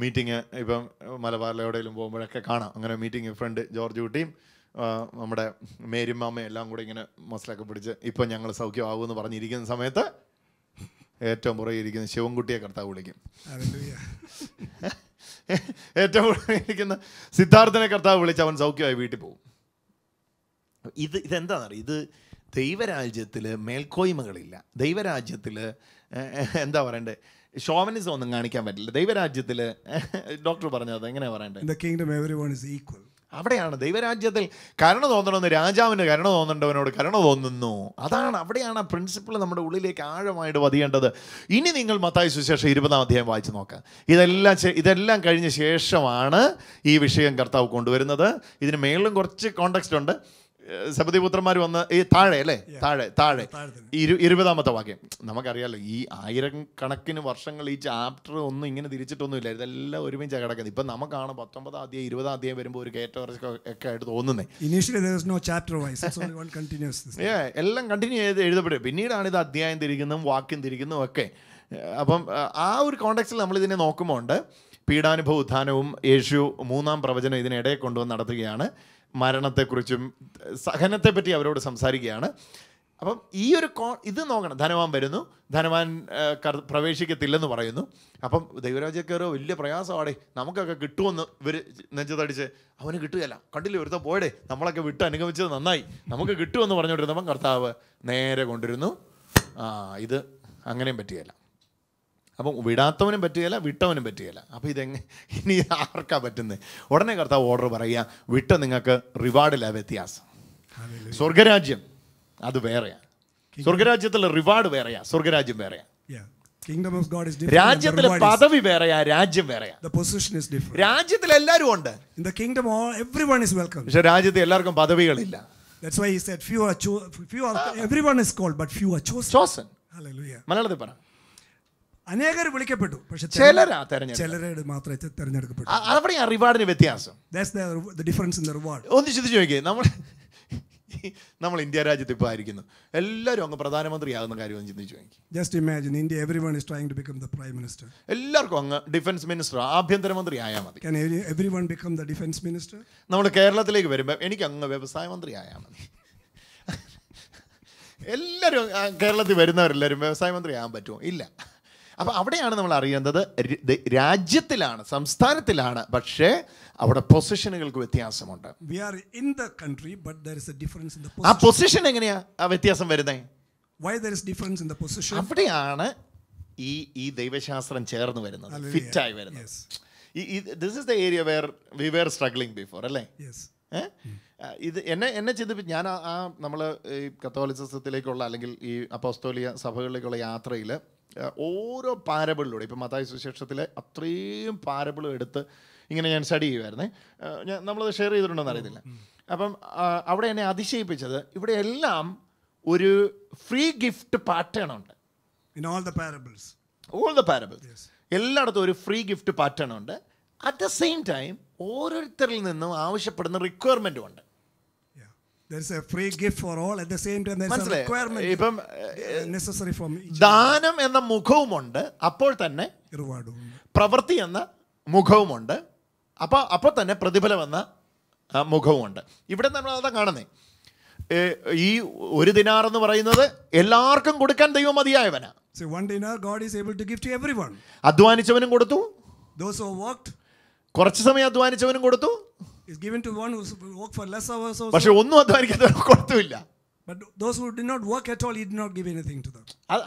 മീറ്റിംഗ് ഇപ്പം മലബാറിൽ എവിടെയെങ്കിലും പോകുമ്പോഴൊക്കെ കാണാം അങ്ങനെ മീറ്റിംഗ് ഫ്രണ്ട് ജോർജ് കുട്ടിയും നമ്മുടെ മേരിമാമ എല്ലാം കൂടെ ഇങ്ങനെ മസിലൊക്കെ പിടിച്ച് ഇപ്പം ഞങ്ങൾ സൗഖ്യമാകുമെന്ന് പറഞ്ഞിരിക്കുന്ന സമയത്ത് ഏറ്റവും പുറകെ ഇരിക്കുന്ന ശിവൻകുട്ടിയെ കർത്താവ് വിളിക്കും ഏറ്റവും പുറകെ ഇരിക്കുന്ന സിദ്ധാർത്ഥനെ കർത്താവ് വിളിച്ച് അവൻ സൗഖ്യമായി വീട്ടിൽ പോകും ഇത് ഇതെന്താണെന്നറിയാം ഇത് ദൈവരാജ്യത്തിൽ മേൽക്കോയ്മകളില്ല ദൈവരാജ്യത്തിൽ എന്താ പറയണ്ടേ ഷോവനിസം ഒന്നും കാണിക്കാൻ പറ്റില്ല ദൈവരാജ്യത്തിൽ ഡോക്ടർ പറഞ്ഞത് എങ്ങനെയാ പറയണ്ടേ അവിടെയാണ് ദൈവരാജ്യത്തിൽ കരുണ തോന്നണമെന്ന് രാജാവിന് കരുണ തോന്നേണ്ടവനോട് കരുണ തോന്നുന്നു അതാണ് അവിടെയാണ് പ്രിൻസിപ്പിൾ നമ്മുടെ ഉള്ളിലേക്ക് ആഴമായിട്ട് പതിയേണ്ടത് ഇനി നിങ്ങൾ മത്തായ സുശേഷം ഇരുപതാം അധ്യായം വായിച്ചു നോക്കാം ഇതെല്ലാം ഇതെല്ലാം കഴിഞ്ഞ ശേഷമാണ് ഈ വിഷയം കർത്താവ് കൊണ്ടുവരുന്നത് ഇതിന് മേളിലും കുറച്ച് കോണ്ടക്സ്റ്റ് ഉണ്ട് സബദിപുത്രന്മാർ വന്ന് ഈ താഴെ അല്ലേ താഴെ താഴെ ഇരു ഇരുപതാമത്തെ വാക്യം നമുക്കറിയാമല്ലോ ഈ ആയിരം കണക്കിന് വർഷങ്ങൾ ഈ ചാപ്റ്റർ ഒന്നും ഇങ്ങനെ തിരിച്ചിട്ടൊന്നുമില്ല ഇതെല്ലാം ഒരുമിച്ച് കിടക്കുന്നത് ഇപ്പം നമുക്കാണ് പത്തൊമ്പതാം അധ്യായം ഇരുപതാം അധ്യായം വരുമ്പോൾ ഒരു കയറ്റവർഷം ഒക്കെ ആയിട്ട് തോന്നുന്നത് എല്ലാം കണ്ടിന്യൂ ചെയ്ത് എഴുതപ്പെടും പിന്നീടാണ് ഇത് അധ്യായം തിരിക്കുന്നതും വാക്യം തിരിക്കുന്നതും ഒക്കെ അപ്പം ആ ഒരു കോണ്ടക്സ്റ്റിൽ നമ്മൾ ഇതിനെ നോക്കുമ്പോൾ ഉണ്ട് പീഡാനുഭവ ഉത്ഥാനവും യേശു മൂന്നാം പ്രവചനം ഇതിനിടയെ കൊണ്ടുവന്ന് നടത്തുകയാണ് മരണത്തെക്കുറിച്ചും സഹനത്തെപ്പറ്റി അവരോട് സംസാരിക്കുകയാണ് അപ്പം ഈ ഒരു കോ ഇത് നോക്കണം ധനവാൻ വരുന്നു ധനവാൻ പ്രവേശിക്കത്തില്ലെന്ന് പറയുന്നു അപ്പം ദൈവരാജ കയറോ വലിയ പ്രയാസമാടെ നമുക്കൊക്കെ കിട്ടുമെന്ന് ഇവർ നെഞ്ചതടിച്ച് അവന് കിട്ടുകയല്ല കണ്ടില്ല ഒരുത്ത പോയടെ നമ്മളൊക്കെ വിട്ട് അനുഗമിച്ചത് നന്നായി നമുക്ക് കിട്ടുമെന്ന് പറഞ്ഞുകൊണ്ടിരുന്നപ്പം കർത്താവ് നേരെ കൊണ്ടിരുന്നു ആ ഇത് അങ്ങനെയും പറ്റുകയല്ല അപ്പം വിടാത്തവനും പറ്റുകയില്ല വിട്ടവനും പറ്റുകയില്ല അപ്പോൾ ഇതെങ്ങനെ ഇനി ആർക്കാ പറ്റുന്നത് ഉടനെ കർത്താവ് ഓർഡർ പറയുക വിട്ട നിങ്ങൾക്ക് റിവാർഡില്ല വ്യത്യാസം സ്വർഗരാജ്യം അത് വേറെയാ സ്വർഗരാജ്യത്തിലെ റിവാർഡ് വേറെയാ സ്വർഗരാജ്യം വേറെയാ ഓഫ് ഗോഡ് ഡിഫറെന്റ് രാജ്യത്തിലെ പദവി വേറെയാ രാജ്യം വേറെയാ പൊസിഷൻ ഡിഫറെന്റ് രാജ്യത്തിൽ എല്ലാവരും ഉണ്ട് ഇൻ എവരിവൺ വെൽക്കം രാജ്യത്തിൽ എല്ലാവർക്കും പദവികളില്ല that's why he said few few everyone but few മലയാളത്തിൽ പറ അനേകർ വിളിക്കപ്പെട്ടു പക്ഷെ ചിലരാ ചിലരുടെ മാത്രമേ തെരഞ്ഞെടുക്കപ്പെട്ടു അവിടെ റിവാർഡിന് വ്യത്യാസം ഡിഫറൻസ് ഇൻ ദ റിവാർഡ് ഒന്ന് ചിന്തിച്ച് നോക്കിയേ നമ്മൾ നമ്മൾ ഇന്ത്യ രാജ്യത്ത് ഇപ്പോൾ ആയിരിക്കുന്നു എല്ലാവരും അങ്ങ് ആകുന്ന കാര്യം ചിന്തിച്ചു നോക്കി just imagine India every one is trying to become the prime minister എല്ലാവർക്കും അങ്ങ് ഡിഫൻസ് മിനിസ്റ്റർ ആഭ്യന്തരമന്ത്രി ആയാൽ മതി every one become the defence minister നമ്മൾ കേരളത്തിലേക്ക് വരുമ്പോൾ എനിക്ക് അങ്ങ് വ്യവസായ മന്ത്രി ആയാൽ മതി എല്ലാവരും കേരളത്തിൽ വരുന്നവരെല്ലാവരും വ്യവസായ മന്ത്രി ആകാൻ പറ്റുമോ ഇല്ല അപ്പോൾ അവിടെയാണ് നമ്മൾ അറിയുന്നത് രാജ്യത്തിലാണ് സംസ്ഥാനത്തിലാണ് പക്ഷേ അവിടെ പൊസിഷനുകൾക്ക് വ്യത്യാസമുണ്ട് ആ പൊസിഷൻ എങ്ങനെയാ ആ വ്യത്യാസം വരുന്നത് അവിടെയാണ് ഈ ഈ ദൈവശാസ്ത്രം ചേർന്ന് വരുന്നത് ഫിറ്റ് ആയി വരുന്നത് ഈ this is the area where we were struggling before അല്ലേ ഇത് എന്നെ എന്നെ ചിന്തിപ്പിച്ചു ഞാൻ ആ നമ്മൾ ഈ കത്തോലിസത്തിലേക്കുള്ള അല്ലെങ്കിൽ ഈ അപ്പോസ്തോലിയ സഭകളിലേക്കുള്ള യാത്രയിൽ ഓരോ പാരബിളിലൂടെ ഇപ്പം മതായ സുശേഷത്തിലെ അത്രയും പാരബിളും എടുത്ത് ഇങ്ങനെ ഞാൻ സ്റ്റഡി ചെയ്യുമായിരുന്നേ ഞാൻ നമ്മളത് ഷെയർ ചെയ്തിട്ടുണ്ടെന്ന് അറിയത്തില്ല അപ്പം അവിടെ എന്നെ അതിശയിപ്പിച്ചത് ഇവിടെ എല്ലാം ഒരു ഫ്രീ ഗിഫ്റ്റ് പാറ്റേൺ ഉണ്ട് in all the all the parables എല്ലായിടത്തും ഒരു ഫ്രീ ഗിഫ്റ്റ് പാറ്റേൺ ഉണ്ട് അറ്റ് ദ സെയിം ടൈം ഓരോരുത്തരിൽ നിന്നും ആവശ്യപ്പെടുന്ന റിക്വയർമെൻറ്റും ഉണ്ട് ദാനം എന്ന മുഖവുമുണ്ട് അപ്പോൾ തന്നെ പ്രവൃത്തി എന്ന മുഖവുമുണ്ട് അപ്പോൾ അപ്പോൾ തന്നെ പ്രതിഫലം എന്ന മുഖവുമുണ്ട് ഇവിടെ നമ്മൾ അതാ കാണുന്നേ ഈ ഒരു ദിനാർ എന്ന് പറയുന്നത് എല്ലാവർക്കും കൊടുക്കാൻ ദൈവം മതിയായവനാ അധ്വാനിച്ചവനും കൊടുത്തു കുറച്ച് സമയം അധ്വാനിച്ചവനും കൊടുത്തു is given to one who work for less hours also. പക്ഷേ ഒന്നും അധ്വാനിക്കാത്ത കൊടുത്തുമില്ല but those who did not work at all he did not give anything to them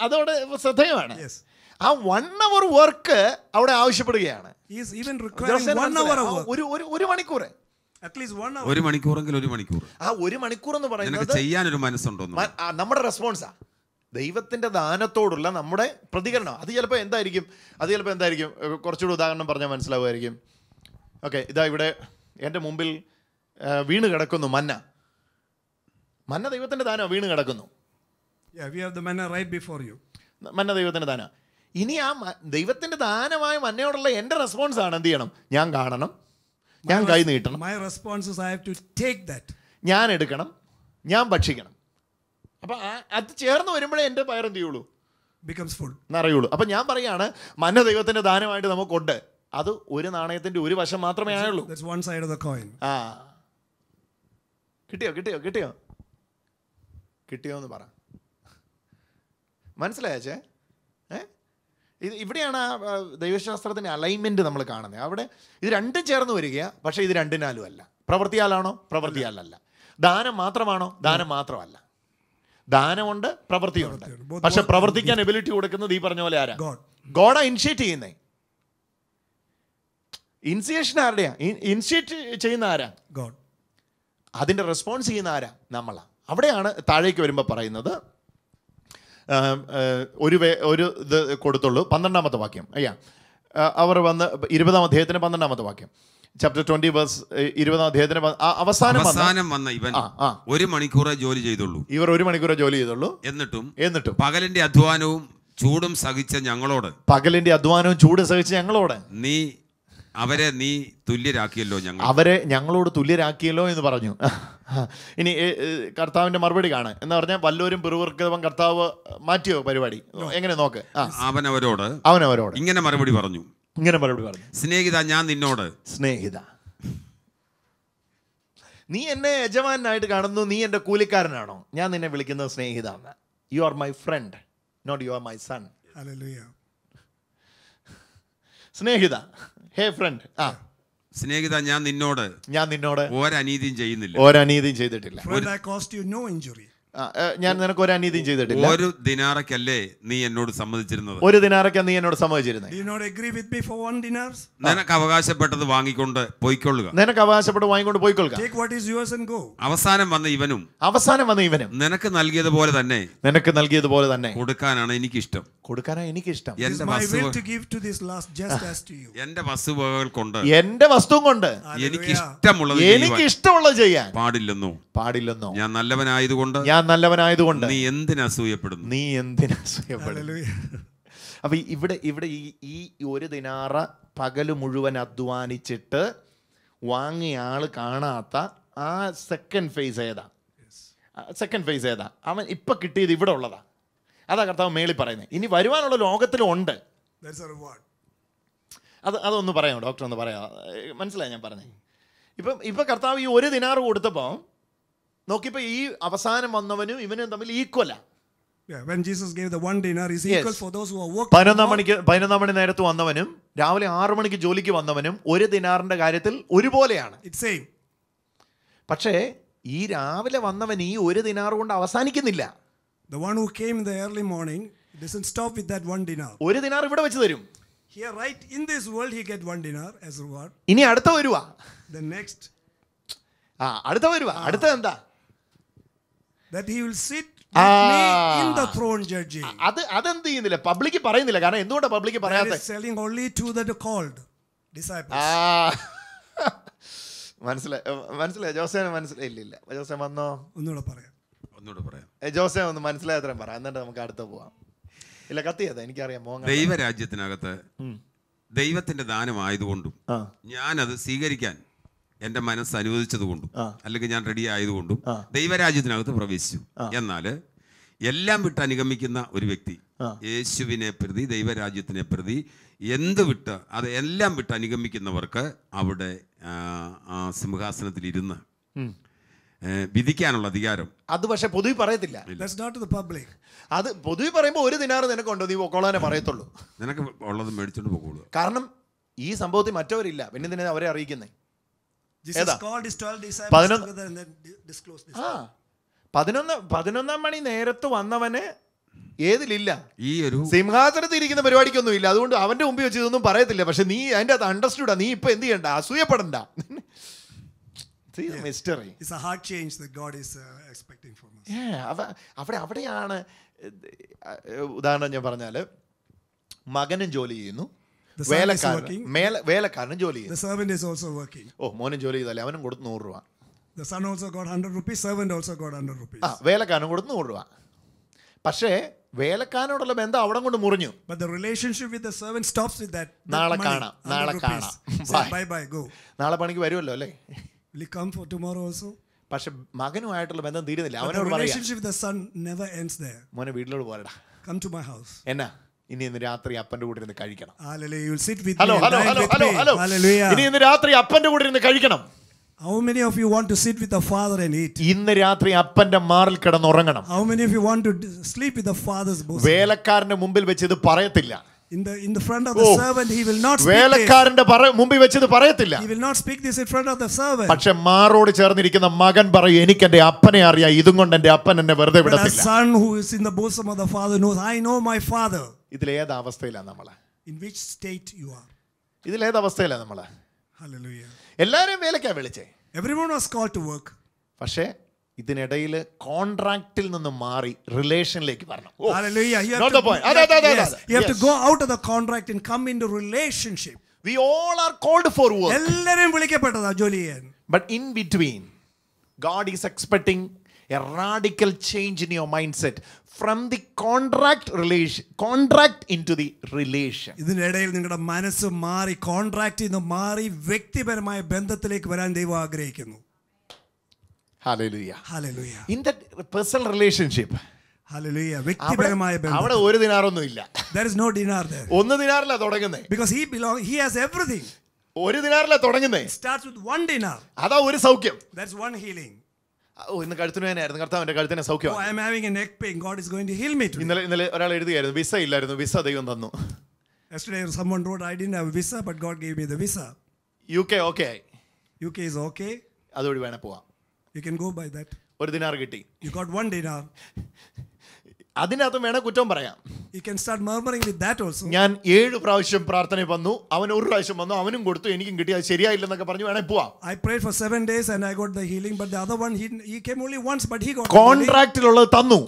അതോടെ ശ്രദ്ധേയമാണ് yes ആ വൺ അവർ വർക്ക് അവിടെ ആവശ്യപ്പെടുകയാണ് ഒരു മണിക്കൂർ ഒരു മണിക്കൂറെങ്കിൽ ഒരു മണിക്കൂർ ആ ഒരു മണിക്കൂർ എന്ന് പറയുന്നത് ചെയ്യാൻ ഒരു മനസ്സുണ്ടോ നമ്മുടെ റെസ്പോൺസാ ദൈവത്തിന്റെ ദാനത്തോടുള്ള നമ്മുടെ പ്രതികരണം അത് ചിലപ്പോൾ എന്തായിരിക്കും അത് ചിലപ്പോൾ എന്തായിരിക്കും കുറച്ചുകൂടി ഉദാഹരണം പറഞ്ഞാൽ മനസ്സിലാവുമായിരിക്കും ഓക്കെ ഇതാ ഇവിടെ എൻ്റെ മുമ്പിൽ വീണ് കിടക്കുന്നു മന്ന മന്ന ദൈവത്തിൻ്റെ ദാനം വീണ് കിടക്കുന്നു മന്ന ദൈവത്തിൻ്റെ ദാന ഇനി ആ ദൈവത്തിൻ്റെ ദാനമായ മന്നയോടുള്ള എൻ്റെ റെസ്പോൺസ് ആണ് എന്ത് ചെയ്യണം ഞാൻ കാണണം ഞാൻ കൈ നീട്ടണം my responses I have to take that ഞാൻ എടുക്കണം ഞാൻ ഭക്ഷിക്കണം അപ്പോൾ അത് ചേർന്ന് വരുമ്പോഴേ എൻ്റെ പയർ എന്ത് ചെയ്യുള്ളൂ ബിക്കംസ് ഫുൾ എന്നറിയുള്ളൂ അപ്പം ഞാൻ പറയുകയാണ് മന്ന ദൈവത്തിൻ്റെ ദാനമായിട്ട് നമുക്കുണ്ട് അത് ഒരു നാണയത്തിന്റെ ഒരു വശം മാത്രമേ ആയുള്ളൂ one side of the coin ആ കിട്ടിയോ കിട്ടിയോ കിട്ടിയോ കിട്ടിയോ എന്ന് പറ മനസ്സിലായച്ചേ ഏ ഇത് ഇവിടെയാണ് ആ ദൈവശാസ്ത്രത്തിൻ്റെ അലൈൻമെൻറ്റ് നമ്മൾ കാണുന്നത് അവിടെ ഇത് രണ്ടും ചേർന്ന് വരികയാണ് പക്ഷേ ഇത് രണ്ടിനാലും അല്ല പ്രവൃത്തിയാലാണോ പ്രവൃത്തിയാലല്ല ദാനം മാത്രമാണോ ദാനം മാത്രമല്ല ദാനമുണ്ട് പ്രവൃത്തിയുണ്ട് പക്ഷെ പ്രവർത്തിക്കാൻ എബിലിറ്റി കൊടുക്കുന്നത് ഈ പറഞ്ഞ പോലെ ആരാ ഗോഡാ ഇനിഷ്യേറ്റ് ചെയ്യുന്നേ ഇൻസിയേഷൻ ആരുടെയാ ഇൻസിയേറ്റ് ചെയ്യുന്ന ആരാ ഗോഡ് അതിൻ്റെ റെസ്പോൺസ് ചെയ്യുന്ന ആരാ നമ്മളാ അവിടെയാണ് താഴേക്ക് വരുമ്പോൾ പറയുന്നത് ഒരു ഒരു ഇത് കൊടുത്തുള്ളൂ പന്ത്രണ്ടാമത്തെ വാക്യം അയ്യാ അവർ വന്ന് ഇരുപതാം അദ്ദേഹത്തിന് പന്ത്രണ്ടാമത്തെ വാക്യം ചാപ്റ്റർ ട്വന്റി ബസ് ഇരുപതാം അദ്ദേഹത്തിന് അവസാനം അവസാനം വന്ന ഇവൻ ഒരു മണിക്കൂറേ ജോലി ചെയ്തുള്ളൂ ഇവർ ഒരു മണിക്കൂറേ ജോലി ചെയ്തുള്ളൂ എന്നിട്ടും എന്നിട്ടും പകലിന്റെ അധ്വാനവും ചൂടും സഹിച്ച ഞങ്ങളോട് പകലിന്റെ അധ്വാനവും ചൂട് സഹിച്ച ഞങ്ങളോട് നീ അവരെ നീ തുല്യരാക്കിയല്ലോ ഞങ്ങൾ അവരെ ഞങ്ങളോട് തുല്യരാക്കിയല്ലോ എന്ന് പറഞ്ഞു ഇനി കർത്താവിന്റെ മറുപടി കാണാൻ എന്ന് പറഞ്ഞാൽ വല്ലവരും പിറുവർക്കും കർത്താവ് മാറ്റിയോ പരിപാടി എങ്ങനെ നോക്ക് അവൻ അവരോട് അവൻ അവരോട് ഇങ്ങനെ മറുപടി പറഞ്ഞു ഇങ്ങനെ മറുപടി പറഞ്ഞു സ്നേഹിത ഞാൻ നിന്നോട് സ്നേഹിത നീ എന്നെ യജമാനായിട്ട് കാണുന്നു നീ എൻ്റെ കൂലിക്കാരനാണോ ഞാൻ നിന്നെ വിളിക്കുന്നത് സ്നേഹിത you are my friend not you are my son സ്നേഹിത ഹേ ഫ്രണ്ട് ആ സ്നേഹിത ഞാൻ നിന്നോട് ഞാൻ നിന്നോട് ഒരനീതിയും ചെയ്യുന്നില്ല ഒരനീതിയും ചെയ്തിട്ടില്ല friend I cause you no injury ഞാൻ നിനക്ക് ഒരു അനീതിയും ചെയ്തിട്ടില്ല ഒരു ദിനാറക്കല്ലേ നീ എന്നോട് സമ്മതിച്ചിരുന്നത് ഒരു ദിനാറക്ക നീ എന്നോട് സമ്മതിച്ചിരുന്നത് നിനക്ക് അവകാശപ്പെട്ടത് വാങ്ങിക്കൊണ്ട് പോയിക്കൊള്ളുക നിനക്ക് അവകാശപ്പെട്ട് വാങ്ങിക്കൊണ്ട് പോയിക്കൊള്ളുക അവസാനം വന്ന ഇവനും അവസാനം വന്ന ഇവനും നിനക്ക് നൽകിയതുപോലെ തന്നെ നിനക്ക് നൽകിയതുപോലെ തന്നെ കൊടുക്കാനാണ് എനിക്കിഷ്ടം കൊടുക്കാനാണ് ഇഷ്ടം എന്റെ വസ്തുവകകൾ കൊണ്ട് എന്റെ വസ്തുവും കൊണ്ട് എനിക്ക് ഇഷ്ടമുള്ളത് എനിക്ക് ഇഷ്ടമുള്ളത് ചെയ്യാൻ പാടില്ലെന്നോ പാടില്ലെന്നോ ഞാൻ നല്ലവനായതുകൊണ്ട് ഞാൻ ഞാൻ നല്ലവനായതുകൊണ്ട് നീ എന്തിനാ അസൂയപ്പെടുന്നു നീ എന്തിനാ അസൂയപ്പെടുന്നു അപ്പൊ ഇവിടെ ഇവിടെ ഈ ഈ ഒരു ദിനാറ പകല് മുഴുവൻ അധ്വാനിച്ചിട്ട് വാങ്ങിയ ആള് കാണാത്ത ആ സെക്കൻഡ് ഫേസ് ഏതാ സെക്കൻഡ് ഫേസ് ഏതാ അവൻ ഇപ്പൊ കിട്ടിയത് ഇവിടെ ഉള്ളതാ അതാ കർത്താവ് മേളി പറയുന്നത് ഇനി വരുവാനുള്ള ലോകത്തിലും ഉണ്ട് അത് അതൊന്ന് പറയാമോ ഡോക്ടർ ഒന്ന് പറയാമോ മനസ്സിലായി ഞാൻ പറഞ്ഞേ ഇപ്പം ഇപ്പം കർത്താവ് ഈ ഒരു ദിനാറ് കൊടുത്തപ്പോൾ നോക്കിയപ്പോൾ ഈ അവസാനം വന്നവനും ഇവനും തമ്മിൽ ഈക്വലാ പതിനൊന്നാം മണിക്ക് പതിനൊന്നാം മണി നേരത്ത് വന്നവനും രാവിലെ ആറു മണിക്ക് ജോലിക്ക് വന്നവനും ഒരു ദിനാറിന്റെ കാര്യത്തിൽ ഒരുപോലെയാണ് പക്ഷേ ഈ രാവിലെ വന്നവൻ ഈ ഒരു ദിനാർ കൊണ്ട് അവസാനിക്കുന്നില്ല The one who came in the early morning doesn't stop with that one dinar. ഒരു ദിനാർ ഇവിടെ വെച്ച് തരും. Here right in this world he get one dinar as reward. ഇനി അടുത്ത വരുവാ. The next. ആ അടുത്ത വരുവാ. അടുത്ത എന്താ? that he will sit ah. അത് അതെന്ത് ചെയ്യുന്നില്ല പബ്ലിക് പറയുന്നില്ല കാരണം എന്തുകൊണ്ട് പബ്ലിക് മനസ്സിലായി പോവാം ദൈവരാജ്യത്തിനകത്ത് ദൈവത്തിന്റെ ദാനം ആയതുകൊണ്ടും ഞാനത് സ്വീകരിക്കാൻ എന്റെ മനസ്സ് അനുവദിച്ചതുകൊണ്ടും അല്ലെങ്കിൽ ഞാൻ റെഡി ആയതുകൊണ്ടും ദൈവരാജ്യത്തിനകത്ത് പ്രവേശിച്ചു എന്നാൽ എല്ലാം വിട്ട് അനുഗമിക്കുന്ന ഒരു വ്യക്തി യേശുവിനെ പ്രതി ദൈവരാജ്യത്തിനെ പ്രതി എന്ത് വിട്ട് അത് എല്ലാം വിട്ട് അനുഗമിക്കുന്നവർക്ക് അവിടെ ആ സിംഹാസനത്തിൽ ഇരുന്ന് വിധിക്കാനുള്ള അധികാരം അത് പക്ഷെ പൊതുവെ പറയത്തില്ല അത് പൊതുവെ പറയുമ്പോൾ ഒരു ദിനാറ് നിനക്കുണ്ടോ നീ പൊക്കോളാനെ പറയത്തുള്ളൂ നിനക്ക് ഉള്ളത് മേടിച്ചോണ്ട് പോകുള്ളൂ കാരണം ഈ സംഭവത്തിൽ മറ്റവരില്ല പിന്നെ നിന്നെ അവരെ അറിയിക്കുന്നേ പതിനൊന്ന് പതിനൊന്നാം മണി നേരത്ത് വന്നവന് ഏതിലില്ല ഈ ഒരു സിംഹാസനത്തിൽ ഇരിക്കുന്ന പരിപാടിക്കൊന്നും ഇല്ല അതുകൊണ്ട് അവന്റെ മുമ്പിൽ വെച്ച് ഇതൊന്നും പറയത്തില്ല പക്ഷെ നീ അതിന്റെ അത് അണ്ടർസ്റ്റുഡാ നീ ഇപ്പൊ എന്ത് ചെയ്യണ്ട അസൂയപ്പെടണ്ട അവിടെ അവിടെയാണ് ഉദാഹരണം ഞാൻ പറഞ്ഞാല് മകനും ജോലി ചെയ്യുന്നു വേലക്കാരനും ജോലി The servant is also working. ഓ മോനും ജോലി ചെയ്താലേ അവനും കൊടുത്ത് നൂറ് രൂപ The son also got 100 rupees, servant also got 100 rupees. ആ വേലക്കാരനും കൊടുത്ത് നൂറ് രൂപ പക്ഷേ വേലക്കാരനോടുള്ള ബന്ധം അവിടെ കൊണ്ട് മുറിഞ്ഞു But the relationship with the servant stops with that. that നാളെ money, കാണാം, 100 നാളെ rupees. കാണാം. Say, Bye. Bye bye, go. നാളെ പണിക്ക് വരുമല്ലോ അല്ലേ Will you come for tomorrow also? പക്ഷെ മകനുമായിട്ടുള്ള ബന്ധം തീരുന്നില്ല But the അവനോട് പറയാ relationship with the son never ends there. മോനെ വീട്ടിലോട്ട് പോരടാ Come to my house. എന്നാ ഇനി രാത്രി അപ്പന്റെ കൂടെ ഇരുന്ന് കഴിക്കണം hello hello hello hello hello ഇനി ഇന്ന് രാത്രി അപ്പന്റെ കൂടെ ഇരുന്ന് കഴിക്കണം How many of you want to sit with the father and eat? ഇന്ന് രാത്രി അപ്പന്റെ മാറിൽ കിടന്ന് ഉറങ്ങണം. How many of you want to sleep with the father's bosom? വേലക്കാരന്റെ മുമ്പിൽ വെച്ച് ഇത് പറയത്തില്ല. In the in the front of the oh. servant he will not speak. വേലക്കാരന്റെ മുമ്പിൽ വെച്ച് ഇത് പറയത്തില്ല. He will not speak this in front of the servant. പക്ഷേ മാറോട് ചേർന്നിരിക്കുന്ന മകൻ പറയും എനിക്ക് എൻ്റെ അപ്പനെ അറിയാം ഇതും കൊണ്ട് എൻ്റെ അപ്പൻ എന്നെ വെറുതെ വിടത്തില്ല. The son who is in the bosom of the father knows I know my father. ഇതിലേത് അവസ്ഥയിലാണ് നമ്മൾ in which state you are ഇതിലേത് അവസ്ഥയിലാണ് നമ്മൾ എല്ലാവരും വേലയ്ക്കാണ് വിളിച്ചേ everyone was call to work പക്ഷേ ഇതിനിടയിൽ കോൺട്രാക്റ്റിൽ നിന്ന് മാറി റിലേഷനിലേക്ക് വരണം we all are called for work എല്ലാവരും വിളിക്കപ്പെട്ടതാ ജോലി ചെയ്യാൻ but in between God is expecting a radical change in your mindset from the contract relation contract into the relation ഇതിനിടയിൽ നിങ്ങളുടെ മനസ്സ് മാറി കോൺട്രാക്റ്റ് നിന്ന് മാറി വ്യക്തിപരമായ ബന്ധത്തിലേക്ക് വരാൻ ദൈവം ആഗ്രഹിക്കുന്നു ഇൻ പേഴ്സണൽ റിലേഷൻഷിപ്പ് വ്യക്തിപരമായ അവിടെ ഒരു ദിനാറൊന്നും ഇല്ല നോ ദിനാർ ഒന്ന് ദിനാറല്ല തുടങ്ങുന്നത് because he belong he has everything ഒരു ദിനാറല്ല തുടങ്ങുന്നത് സ്റ്റാർട്ട്സ് വിത്ത് വൺ ദിനാർ അതാ ഒരു സൗഖ്യം ദാറ്റ്സ് വൺ ഹീലിംഗ് ഓ ഇന്ന് കഴുത്തിന് വേനായിരുന്നു എന്റെ കഴുത്തിന് സൗഖ്യം I am having a neck pain. God is going to heal me today. ഇന്നലെ ഇന്നലെ ഒരാൾ എഴുതിയായിരുന്നു വിസ ഇല്ലായിരുന്നു വിസ ദൈവം തന്നു Yesterday someone wrote, I didn't have a visa, but God gave me the visa. UK okay. UK is okay. അതുവഴി വേണേ പോവാം You can go by that. ഒരു ദിനാർ കിട്ടി You got one dinar. അതിനകത്തും വേണം കുറ്റം പറയാം you can start murmuring with that also ഞാൻ ഏഴ് പ്രാവശ്യം പ്രാർത്ഥനയിൽ വന്നു അവൻ ഒരു പ്രാവശ്യം വന്നു അവനും കൊടുത്തു എനിക്കും കിട്ടി അത് ശരിയായില്ലെന്നൊക്കെ പറഞ്ഞു വേണേ പോവാ I prayed for 7 days and I got the healing but the other one he came only once but he got കോൺട്രാക്റ്റിൽ ഉള്ളത് തന്നു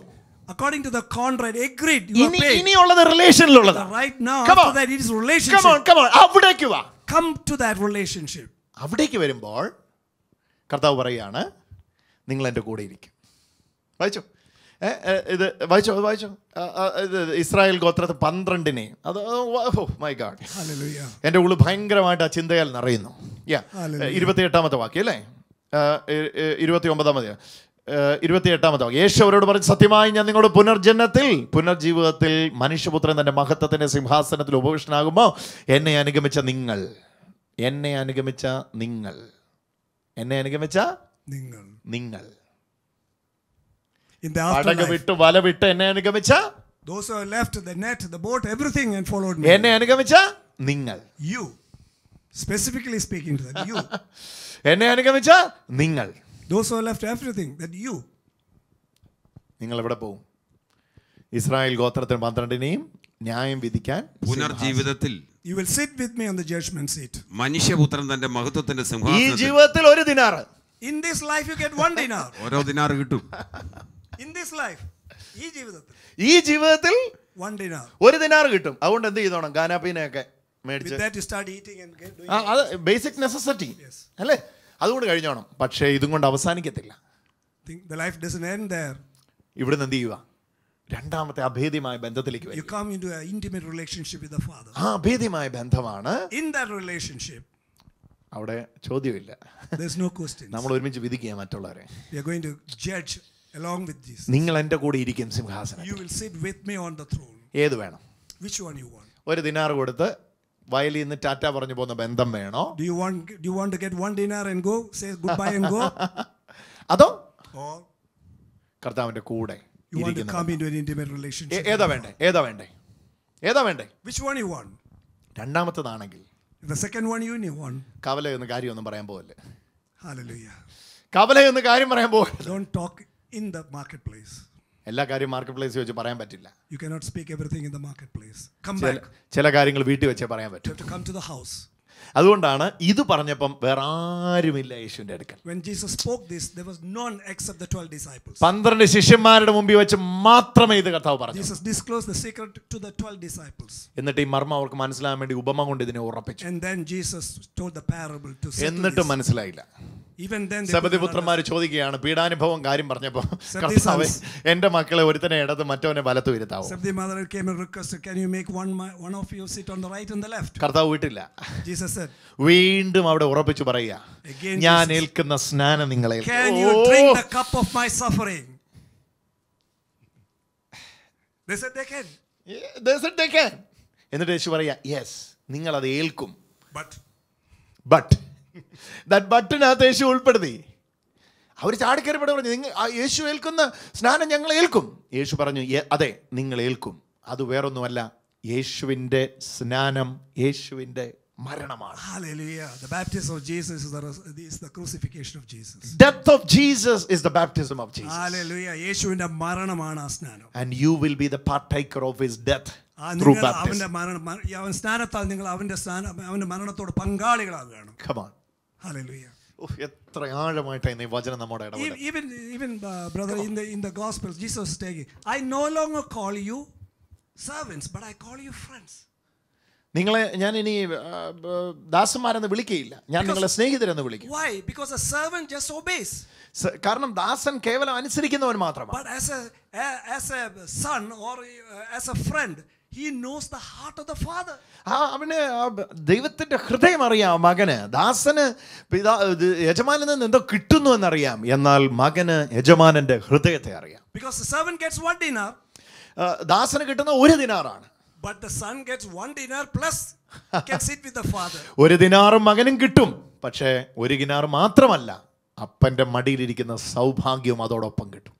according to the contract agreed you ഇനി ഇനിയുള്ളത് റിലേഷനിലുള്ളത് right now come after on. that it is relationship come on come on അവിടേക്ക് വാ come to that relationship അവിടേക്ക് വരുമ്പോൾ കർത്താവ് പറയാണ് നിങ്ങൾ എൻ്റെ കൂടെ ഇരിക്കും വായിച്ചോ ഇത് വായിച്ചോ വായിച്ചോ ഇത് ഇസ്രായേൽ ഗോത്രത്തെ പന്ത്രണ്ടിനെ അത് മൈ ഗാഡ് എൻ്റെ ഉള്ളു ഭയങ്കരമായിട്ട് ആ ചിന്തയാൽ നിറയുന്നു യാ ഇരുപത്തി എട്ടാമത്തെ വാക്യം അല്ലേ ഇരുപത്തി ഒമ്പതാമത് ഇരുപത്തി എട്ടാമത്തെ വാക്യം യേശു അവരോട് പറഞ്ഞ് സത്യമായി ഞാൻ നിങ്ങളുടെ പുനർജന്മത്തിൽ പുനർജീവിതത്തിൽ മനുഷ്യപുത്രൻ തൻ്റെ മഹത്വത്തിൻ്റെ സിംഹാസനത്തിൽ ഉപവിഷ്ടനാകുമ്പോൾ എന്നെ അനുഗമിച്ച നിങ്ങൾ എന്നെ അനുഗമിച്ച നിങ്ങൾ എന്നെ അനുഗമിച്ച നിങ്ങൾ നിങ്ങൾ in the afterlife. വിട്ടു വല എന്നെ അനുഗമിച്ച those who left the net the boat everything and followed me എന്നെ അനുഗമിച്ച നിങ്ങൾ you specifically speaking to that you എന്നെ അനുഗമിച്ച നിങ്ങൾ നിങ്ങൾ എവിടെ പോകും ഇസ്രായേൽ ഗോത്രത്തിന് പന്ത്രണ്ടിനെയും ന്യായം വിധിക്കാൻ പുനർജീവിതത്തിൽ you will sit with me on the seat മനുഷ്യപുത്രൻ തന്റെ മഹത്വത്തിന്റെ സിംഹാസനത്തിൽ ഈ ജീവിതത്തിൽ ഒരു ദിനാർ in this life you get one dinar ഓരോ ദിനാർ കിട്ടും ഈ ജീവിതത്തിൽ ഒരു ദിനാറ് കിട്ടും അതുകൊണ്ട് എന്ത് ചെയ്തോണം ഗാനാപീനയൊക്കെ ബേസിക് നെസസിറ്റി അല്ലേ അതുകൊണ്ട് കഴിഞ്ഞോണം പക്ഷേ ഇതും കൊണ്ട് അവസാനിക്കത്തില്ല ഇവിടെ എന്ത് ചെയ്യുക രണ്ടാമത്തെ അഭേദ്യമായ ബന്ധത്തിലേക്ക് you come into a intimate relationship with the father ആ അഭേദ്യമായ ബന്ധമാണ് ഇൻ ദാറ്റ് റിലേഷൻഷിപ്പ് അവിടെ ചോദ്യമില്ല ദേർ ഈസ് നോ ക്വസ്റ്റ്യൻ നമ്മൾ ഒരുമിച്ച് വിധിക്കുക മറ്റുള്ളവരെ we are going to judge along with Jesus. നിങ്ങൾ എൻ്റെ കൂടെ ഇരിക്കും സിംഹാസനത്തിൽ. You will sit with me on the throne. ഏത് വേണം? Which one you want? ഒരു ദിനാർ കൊടുത്ത് വയലിൽ നിന്ന് ടാറ്റ പറഞ്ഞു പോകുന്ന ബന്ധം വേണോ? Do you want do you want to get one dinar and go say goodbye and go? അതോ or കർത്താവിൻ്റെ കൂടെ ഏതാ വേണ്ടേ ഏതാ വേണ്ടേ ഏതാ വേണ്ടേ one you want വാണ്ട് രണ്ടാമത്തേതാണെങ്കിൽ the second one you you want കവല എന്ന കാര്യമൊന്നും പറയാൻ പോകല്ലേ ഹല്ലേലൂയ കവല എന്ന കാര്യം പറയാൻ പോകല്ലേ don't talk in the marketplace എല്ലാ കാര്യം മാർക്കറ്റ് പ്ലേസ് വെച്ച് പറയാൻ പറ്റില്ല you can not speak everything in the marketplace ചില കാര്യങ്ങൾ വീട്ടിൽ വെച്ചേ പറയാൻ പറ്റും ഹൗസ് അതുകൊണ്ടാണ് ഇത് പറഞ്ഞപ്പം വേറെ ആരുമില്ല യേശുവിന്റെ അടുക്കൽ പന്ത്രണ്ട് ശിഷ്യന്മാരുടെ മുമ്പിൽ വെച്ച് മാത്രമേ ഇത് കർത്താവ് പറഞ്ഞു എന്നിട്ട് ഈ മർമ്മ അവർക്ക് മനസ്സിലാകാൻ വേണ്ടി ഉപമ കൊണ്ട് ഇതിനെ ഉറപ്പിച്ചു എന്നിട്ട് മനസ്സിലായില്ല സബദിപുത്രന്മാർ ചോദിക്കുകയാണ് പീഡാനുഭവം കാര്യം പറഞ്ഞപ്പോൾ കർത്താവെ എൻ്റെ മക്കളെ ഒരുത്തനെ ഇടത്ത് മറ്റവനെ വലത്ത് ഇരുത്താവും കർത്താവ് വിട്ടില്ല വീണ്ടും അവിടെ ഉറപ്പിച്ചു പറയുക ഞാൻ ഏൽക്കുന്ന സ്നാനം നിങ്ങളെ എന്നിട്ട് യേശു പറയുക യെസ് നിങ്ങൾ അത് ഏൽക്കും ബട്ട് ബട്ട് ദാറ്റ് ബട്ടനകത്ത് യേശു ഉൾപ്പെടുത്തി അവർ ചാടിക്കയറിപ്പെട്ട് പറഞ്ഞു നിങ്ങൾ യേശു ഏൽക്കുന്ന സ്നാനം ഞങ്ങൾ ഏൽക്കും യേശു പറഞ്ഞു അതെ നിങ്ങൾ ഏൽക്കും അത് വേറൊന്നുമല്ല യേശുവിൻ്റെ സ്നാനം യേശുവിൻ്റെ മരണമാണ് Hallelujah. The baptism of Jesus is the, is the crucifixion of Jesus. Death of Jesus is the baptism of Jesus. Hallelujah. മരണമാണ് ആ സ്നാനം. And you will be the partaker of his death. through baptism. അവന്റെ മരണം അവൻ സ്നാനത്താൽ നിങ്ങൾ അവന്റെ സ്നാനം അവന്റെ മരണത്തോട് പങ്കാളികളാകുകയാണ്. Come on. Hallelujah. എത്ര ആഴമായിട്ട് ഈ വചനം നമ്മുടെ even even brother in the in the gospels Jesus taking I no longer call you servants but I call you friends നിങ്ങളെ ഞാൻ ഇനി uh, ദാസന്മാരെന്ന് വിളിക്കുകയില്ല ഞാൻ നിങ്ങളെ സ്നേഹിതരെന്ന് വിളിക്കും why because a servant just obeys കാരണം ദാസൻ കേവലം അനുസരിക്കുന്നവൻ മാത്രമാണ് but as a as a son or as a friend അവന് ദൈവത്തിന്റെ ഹൃദയം അറിയാം മകന് ദാസന് പിതാ യജമാനിൽ നിന്ന് എന്തോ കിട്ടുന്നു എന്നറിയാം എന്നാൽ മകന് യജമാനന്റെ ഹൃദയത്തെ അറിയാം ബിക്കോസ് ഗെറ്റ്സ് വൺ ദിനാർ ദാസന് കിട്ടുന്ന ഒരു ദിനാറാണ് ഒരു ദിനാറും മകനും കിട്ടും പക്ഷേ ഒരു ദിനാർ മാത്രമല്ല അപ്പന്റെ മടിയിലിരിക്കുന്ന സൗഭാഗ്യവും അതോടൊപ്പം കിട്ടും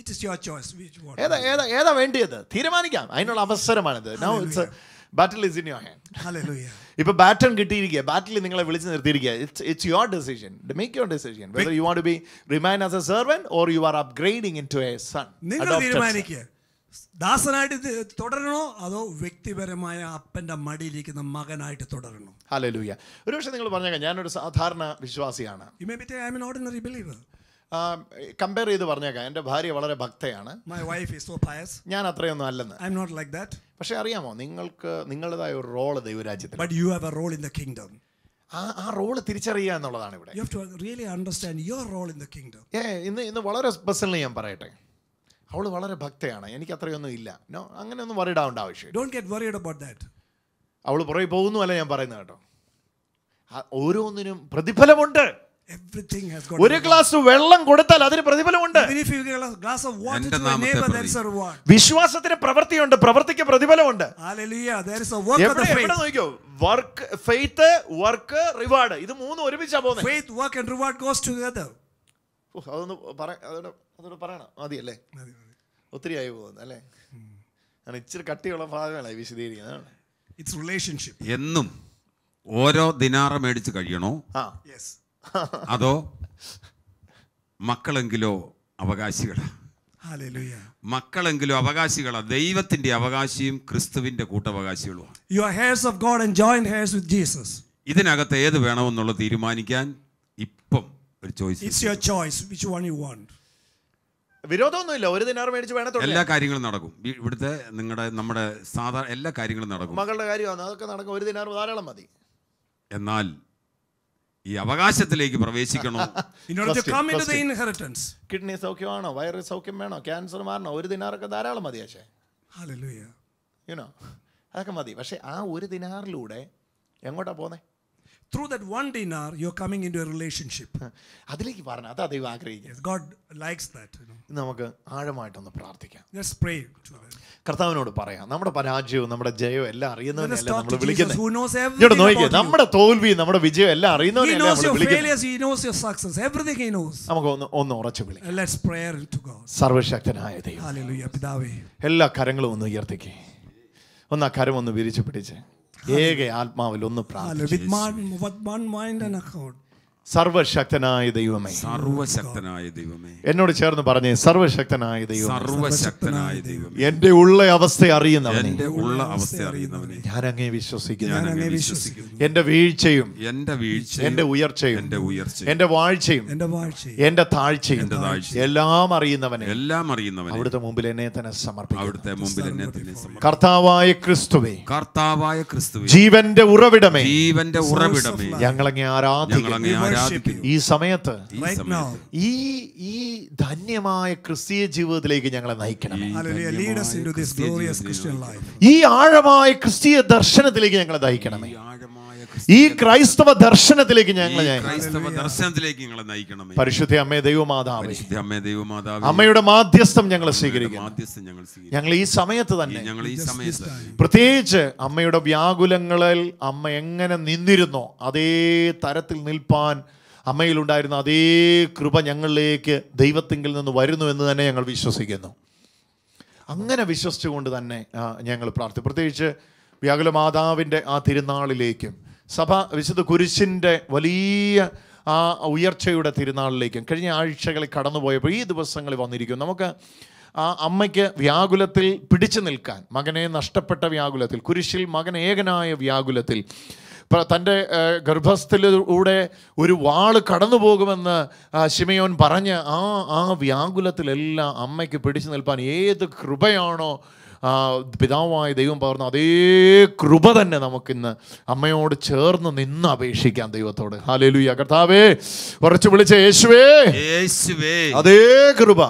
it is your choice which vote ഏതാ ഏതാ ഏതാ വേണ്ടിയത് തീരുമാനിക്കാം അതിനുള്ള അവസരമാണിത് now it's battle is in your hand ഇപ്പൊ ബാറ്റൺ കിട്ടിയിരിക്കുക ബാറ്റിൽ നിങ്ങളെ വിളിച്ചു നിർത്തിയിരിക്കുക it's it's your decision make your decision whether you want to be remain as a servant or you are upgrading into a son നിങ്ങൾ തീരുമാനിക്കുക ദാസനായിട്ട് തുടരണോ അതോ വ്യക്തിപരമായ അപ്പൻ്റെ മടിയിലിരിക്കുന്ന മകനായിട്ട് തുടരണോ ഹലോ ലൂയ ഒരു പക്ഷേ നിങ്ങൾ പറഞ്ഞേക്കാം ഞാനൊരു സാധാരണ വിശ്വാസിയാണ് I'm ordinary believer compare ചെയ്ത് പറഞ്ഞേക്കാം എൻ്റെ ഭാര്യ വളരെ ഭക്തയാണ് മൈ വൈഫ് ഈസ് സോ ഞാൻ അത്രയൊന്നും അല്ലെന്ന് I'm not like that പക്ഷേ അറിയാമോ നിങ്ങൾക്ക് നിങ്ങളുടേതായ ഒരു റോൾ ദൈവരാജ്യത്തിൽ but you have a role in the kingdom ആ ആ റോൾ തിരിച്ചറിയുക എന്നുള്ളതാണ് ഇവിടെ you have to really understand your role in the kingdom ഏ ഇന്ന് ഇന്ന് വളരെ പേഴ്സണലി ഞാൻ പറയട്ടെ അവൾ വളരെ ഭക്തയാണ് എനിക്ക് അത്രയൊന്നും ഇല്ല നോ അങ്ങനെ ഒന്നും വറിഡ് ആവേണ്ട ആവശ്യം don't get worried about that അവൾ പുറകെ പോകുന്നു അല്ല ഞാൻ പറയുന്നത് കേട്ടോ ഓരോന്നിനും പ്രതിഫലമുണ്ട് ഒരു ഗ്ലാസ് വെള്ളം കൊടുത്താൽ അതിന് പ്രതിഫലമുണ്ട് വിശ്വാസത്തിന് പ്രവൃത്തിയുണ്ട് പ്രവൃത്തിക്ക് പ്രതിഫലമുണ്ട് വർക്ക് ഫെയ്ത്ത് വർക്ക് റിവാർഡ് ഇത് മൂന്നും ഒരുമിച്ച് അതൊന്ന് പറയണം മതിയല്ലേ ഒത്തിരി ആയി പോകുന്നു അല്ലേ ഇച്ചിരി കട്ടിയുള്ള ഭാഗങ്ങളായി വിശദീകരിക്കുന്നത് റിലേഷൻഷിപ്പ് എന്നും ഓരോ ദിനാറ മേടിച്ച് കഴിയണോ ആ യെസ് അതോ മക്കളെങ്കിലോ അവകാശികളാ മക്കളെങ്കിലും അവകാശികളാ ദൈവത്തിന്റെ അവകാശിയും ക്രിസ്തുവിന്റെ കൂട്ടവകാശികളുമാണ് ഇതിനകത്ത് ഏത് വേണമെന്നുള്ള തീരുമാനിക്കാൻ ഇപ്പം ഒരു ചോയ്സ് വിരോധമൊന്നുമില്ല ഒരു ദിനാർ മേടിച്ച് വേണം എല്ലാ കാര്യങ്ങളും നടക്കും ഇവിടുത്തെ നിങ്ങളുടെ നമ്മുടെ സാധാരണ എല്ലാ കാര്യങ്ങളും നടക്കും മകളുടെ കാര്യമാണ് അതൊക്കെ നടക്കും ഒരു ദിനാർ ധാരാളം മതി എന്നാൽ ഈ അവകാശത്തിലേക്ക് പ്രവേശിക്കണോ കിഡ്നി സൗഖ്യമാണോ വയറ് സൗഖ്യം വേണോ ക്യാൻസർ മാറണോ ഒരു ദിനാറൊക്കെ ധാരാളം മതി പക്ഷേ യുനോ അതൊക്കെ മതി പക്ഷേ ആ ഒരു ദിനാറിലൂടെ എങ്ങോട്ടാ പോകുന്നത് through that one dinar you are coming into a relationship അതിലേക്ക് പറഞ്ഞു അതാ ദൈവം ആഗ്രഹിക്കുന്നത് ഗോഡ് ലൈക്സ് ദാറ്റ് നമുക്ക് ആഴമായിട്ടൊന്ന് പ്രാർത്ഥിക്കാം ലെറ്റ്സ് പ്രേ കർത്താവിനോട് പറയാം നമ്മുടെ പരാജയവും നമ്മുടെ ജയവും എല്ലാം അറിയുന്നവനല്ലേ നമ്മൾ വിളിക്കുന്നത് നോക്കിയേ നമ്മുടെ തോൽവി നമ്മുടെ വിജയം എല്ലാം അറിയുന്നവനല്ലേ നമ്മൾ വിളിക്കുന്നത് നമുക്ക് ഒന്ന് ഒന്ന് ഉറച്ചു വിളിക്കാം സർവശക്തനായ ദൈവം എല്ലാ കരങ്ങളും ഒന്ന് ഉയർത്തിക്കേ ഒന്ന് ആ കരം ഒന്ന് വിരിച്ചു പിടിച്ചേ ഏകെ ആത്മാവിൽ ഒന്ന് പ്രാർത്ഥിച്ചു സർവശക്തനായ ദൈവമേ സർവശക്തനായ ദൈവമേ എന്നോട് ചേർന്ന് പറഞ്ഞേ സർവശക്തനായ ദൈവം സർവശക്തനായ ദൈവം എന്റെ ഉള്ള അവസ്ഥ അറിയുന്നവൻ എന്റെ ഉള്ള അവസ്ഥ അറിയുന്നവനെ ഞാൻ അങ്ങേ വിശ്വസിക്കുന്നു ഞാൻ അങ്ങേ വിശ്വസിക്കുന്നു എന്റെ വീഴ്ചയും എന്റെ വീഴ്ചയും എന്റെ ഉയർച്ചയും എന്റെ ഉയർച്ചയും എന്റെ വാഴ്ചയും എന്റെ വാഴ്ചയും എന്റെ താഴ്ചയും എന്റെ താഴ്ചയും എല്ലാം അറിയുന്നവനെ എല്ലാം അറിയുന്നവനെ അവിടുത്തെ മുമ്പിൽ എന്നെ തന്നെ സമർപ്പിക്കുന്നു അവിടുത്തെ മുമ്പിൽ എന്നെ തന്നെ സമർപ്പിക്കുന്നു കർത്താവായ ക്രിസ്തുവേ കർത്താവായ ക്രിസ്തുവേ ജീവന്റെ ഉറവിടമേ ജീവന്റെ ഉറവിടമേ ഞങ്ങളങ്ങേ ആരാധിക്കുന്നു ഈ സമയത്ത് ഈ ഈ ധന്യമായ ക്രിസ്തീയ ജീവിതത്തിലേക്ക് ഞങ്ങളെ നയിക്കണം ഈ ആഴമായ ക്രിസ്തീയ ദർശനത്തിലേക്ക് ഞങ്ങളെ നയിക്കണമേ ഈ ക്രൈസ്തവ ദർശനത്തിലേക്ക് ഞങ്ങൾ ക്രൈസ്തവ ദർശനത്തിലേക്ക് ഞങ്ങളെ നയിക്കണമേ പരിശുദ്ധ അമ്മേ ദൈവമാതാവ് പരിശുദ്ധ അമ്മേ ദൈവമാതാവ് അമ്മയുടെ മാധ്യസ്ഥം ഞങ്ങൾ സ്വീകരിക്കും മാധ്യസ്ഥം ഞങ്ങൾ ഞങ്ങൾ ഈ സമയത്ത് തന്നെ ഞങ്ങൾ ഈ സമയത്ത് പ്രത്യേകിച്ച് അമ്മയുടെ വ്യാകുലങ്ങളിൽ അമ്മ എങ്ങനെ നിന്നിരുന്നോ അതേ തരത്തിൽ നിൽപ്പാൻ അമ്മയിലുണ്ടായിരുന്ന അതേ കൃപ ഞങ്ങളിലേക്ക് ദൈവത്തിങ്കിൽ നിന്ന് വരുന്നു എന്ന് തന്നെ ഞങ്ങൾ വിശ്വസിക്കുന്നു അങ്ങനെ വിശ്വസിച്ചുകൊണ്ട് തന്നെ ഞങ്ങൾ പ്രാർത്ഥിക്കും പ്രത്യേകിച്ച് മാതാവിൻ്റെ ആ തിരുനാളിലേക്കും സഭ വിശുദ്ധ കുരിശിൻ്റെ വലിയ ആ ഉയർച്ചയുടെ തിരുനാളിലേക്കും കഴിഞ്ഞ ആഴ്ചകളിൽ കടന്നുപോയപ്പോൾ ഈ ദിവസങ്ങളിൽ വന്നിരിക്കും നമുക്ക് ആ അമ്മയ്ക്ക് വ്യാകുലത്തിൽ പിടിച്ചു നിൽക്കാൻ മകനെ നഷ്ടപ്പെട്ട വ്യാകുലത്തിൽ കുരിശിൽ മകൻ ഏകനായ വ്യാകുലത്തിൽ തൻ്റെ ഗർഭസ്ഥിലൂടെ ഒരു വാൾ കടന്നു പോകുമെന്ന് ശിമയോൻ പറഞ്ഞ് ആ ആ വ്യാകുലത്തിലെല്ലാം അമ്മയ്ക്ക് പിടിച്ചു നിൽപ്പാൻ ഏത് കൃപയാണോ പിതാവായ ദൈവം പകർന്ന അതേ കൃപ തന്നെ നമുക്കിന്ന് അമ്മയോട് ചേർന്ന് നിന്ന് അപേക്ഷിക്കാം ദൈവത്തോട് ഹാലേലുയ കർത്താവേ കുറച്ച് വിളിച്ച യേശുവേ യേശുവേ അതേ കൃപ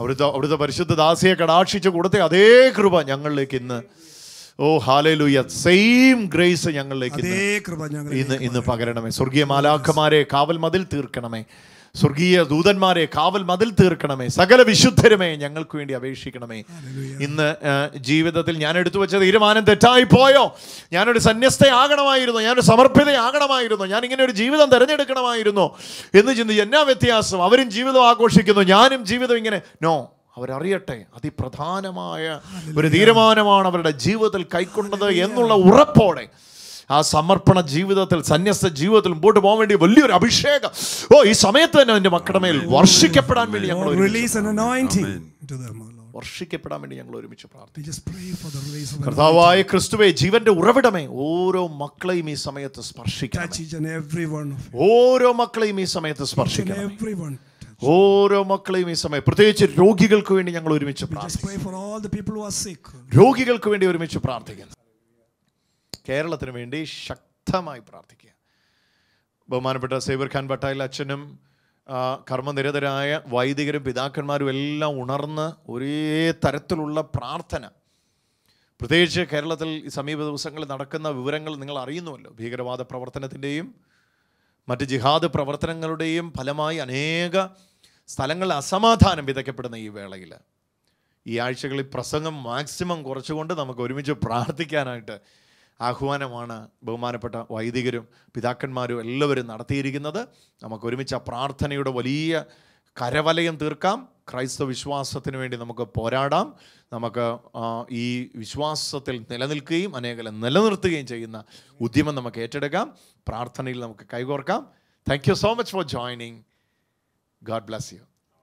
അവിടുത്തെ അവിടുത്തെ പരിശുദ്ധ ദാസിയെ കടാക്ഷിച്ച് കൊടുത്ത അതേ കൃപ ഞങ്ങളിലേക്ക് ഇന്ന് ഓ ഹാലൂയ സെയിം ഗ്രേസ് ഞങ്ങളിലേക്ക് ഇന്ന് ഇന്ന് പകരണമേ സ്വർഗീയ മാലാഖമാരെ കാവൽ മതിൽ തീർക്കണമേ സ്വർഗീയ ദൂതന്മാരെ കാവൽ മതിൽ തീർക്കണമേ സകല വിശുദ്ധരുമേ ഞങ്ങൾക്ക് വേണ്ടി അപേക്ഷിക്കണമേ ഇന്ന് ജീവിതത്തിൽ ഞാൻ എടുത്തു വെച്ച തീരുമാനം തെറ്റായി പോയോ ഞാനൊരു സന്യസ്തയാകണമായിരുന്നു ഞാനൊരു സമർപ്പിതയാകണമായിരുന്നു ഞാൻ ഇങ്ങനെ ഒരു ജീവിതം തിരഞ്ഞെടുക്കണമായിരുന്നു എന്ന് ചിന്തിച്ച് എന്നാ വ്യത്യാസം അവരും ജീവിതം ആഘോഷിക്കുന്നു ഞാനും ജീവിതം ഇങ്ങനെ നോ അവരറിയട്ടെ അതിപ്രധാനമായ ഒരു തീരുമാനമാണ് അവരുടെ ജീവിതത്തിൽ കൈക്കൊണ്ടത് എന്നുള്ള ഉറപ്പോടെ ആ സമർപ്പണ ജീവിതത്തിൽ സന്യസ്ത ജീവിതത്തിൽ മുമ്പോട്ട് പോകാൻ വേണ്ടി വലിയൊരു അഭിഷേകം ഓ ഈ സമയത്ത് തന്നെ എൻ്റെ മക്കളുടെ മേൽ വർഷിക്കപ്പെടാൻ വേണ്ടി ഞങ്ങൾ വർഷിക്കപ്പെടാൻ വേണ്ടി ഞങ്ങൾ ഒരുമിച്ച് പ്രാർത്ഥിക്കും കർത്താവായ ക്രിസ്തുവേ ജീവന്റെ ഉറവിടമേ ഓരോ മക്കളെയും ഈ സമയത്ത് സ്പർശിക്കണം ഓരോ മക്കളെയും ഈ സമയത്ത് സ്പർശിക്കണം ഓരോ മക്കളെയും ഈ സമയം പ്രത്യേകിച്ച് രോഗികൾക്ക് വേണ്ടി ഞങ്ങൾ ഒരുമിച്ച് പ്രാർത്ഥിക്കും രോഗികൾക്ക് വേണ്ടി ഒരുമിച്ച് പ്രാർത്ഥിക്കുന്നു കേരളത്തിന് വേണ്ടി ശക്തമായി പ്രാർത്ഥിക്കുക ബഹുമാനപ്പെട്ട സൈബർ ഖാൻ ഭട്ടായിൽ അച്ഛനും കർമ്മനിരതരായ വൈദികരും പിതാക്കന്മാരും എല്ലാം ഉണർന്ന് ഒരേ തരത്തിലുള്ള പ്രാർത്ഥന പ്രത്യേകിച്ച് കേരളത്തിൽ ഈ സമീപ ദിവസങ്ങളിൽ നടക്കുന്ന വിവരങ്ങൾ നിങ്ങൾ അറിയുന്നുവല്ലോ ഭീകരവാദ പ്രവർത്തനത്തിൻ്റെയും മറ്റ് ജിഹാദ് പ്രവർത്തനങ്ങളുടെയും ഫലമായി അനേക സ്ഥലങ്ങളിൽ അസമാധാനം വിതയ്ക്കപ്പെടുന്ന ഈ വേളയിൽ ഈ ആഴ്ചകളിൽ പ്രസംഗം മാക്സിമം കുറച്ചുകൊണ്ട് നമുക്ക് ഒരുമിച്ച് പ്രാർത്ഥിക്കാനായിട്ട് ആഹ്വാനമാണ് ബഹുമാനപ്പെട്ട വൈദികരും പിതാക്കന്മാരും എല്ലാവരും നടത്തിയിരിക്കുന്നത് നമുക്ക് ഒരുമിച്ച് ആ പ്രാർത്ഥനയുടെ വലിയ കരവലയം തീർക്കാം ക്രൈസ്തവ വിശ്വാസത്തിന് വേണ്ടി നമുക്ക് പോരാടാം നമുക്ക് ഈ വിശ്വാസത്തിൽ നിലനിൽക്കുകയും അനേകലം നിലനിർത്തുകയും ചെയ്യുന്ന ഉദ്യമം നമുക്ക് ഏറ്റെടുക്കാം പ്രാർത്ഥനയിൽ നമുക്ക് കൈകോർക്കാം thank you so much for joining God bless U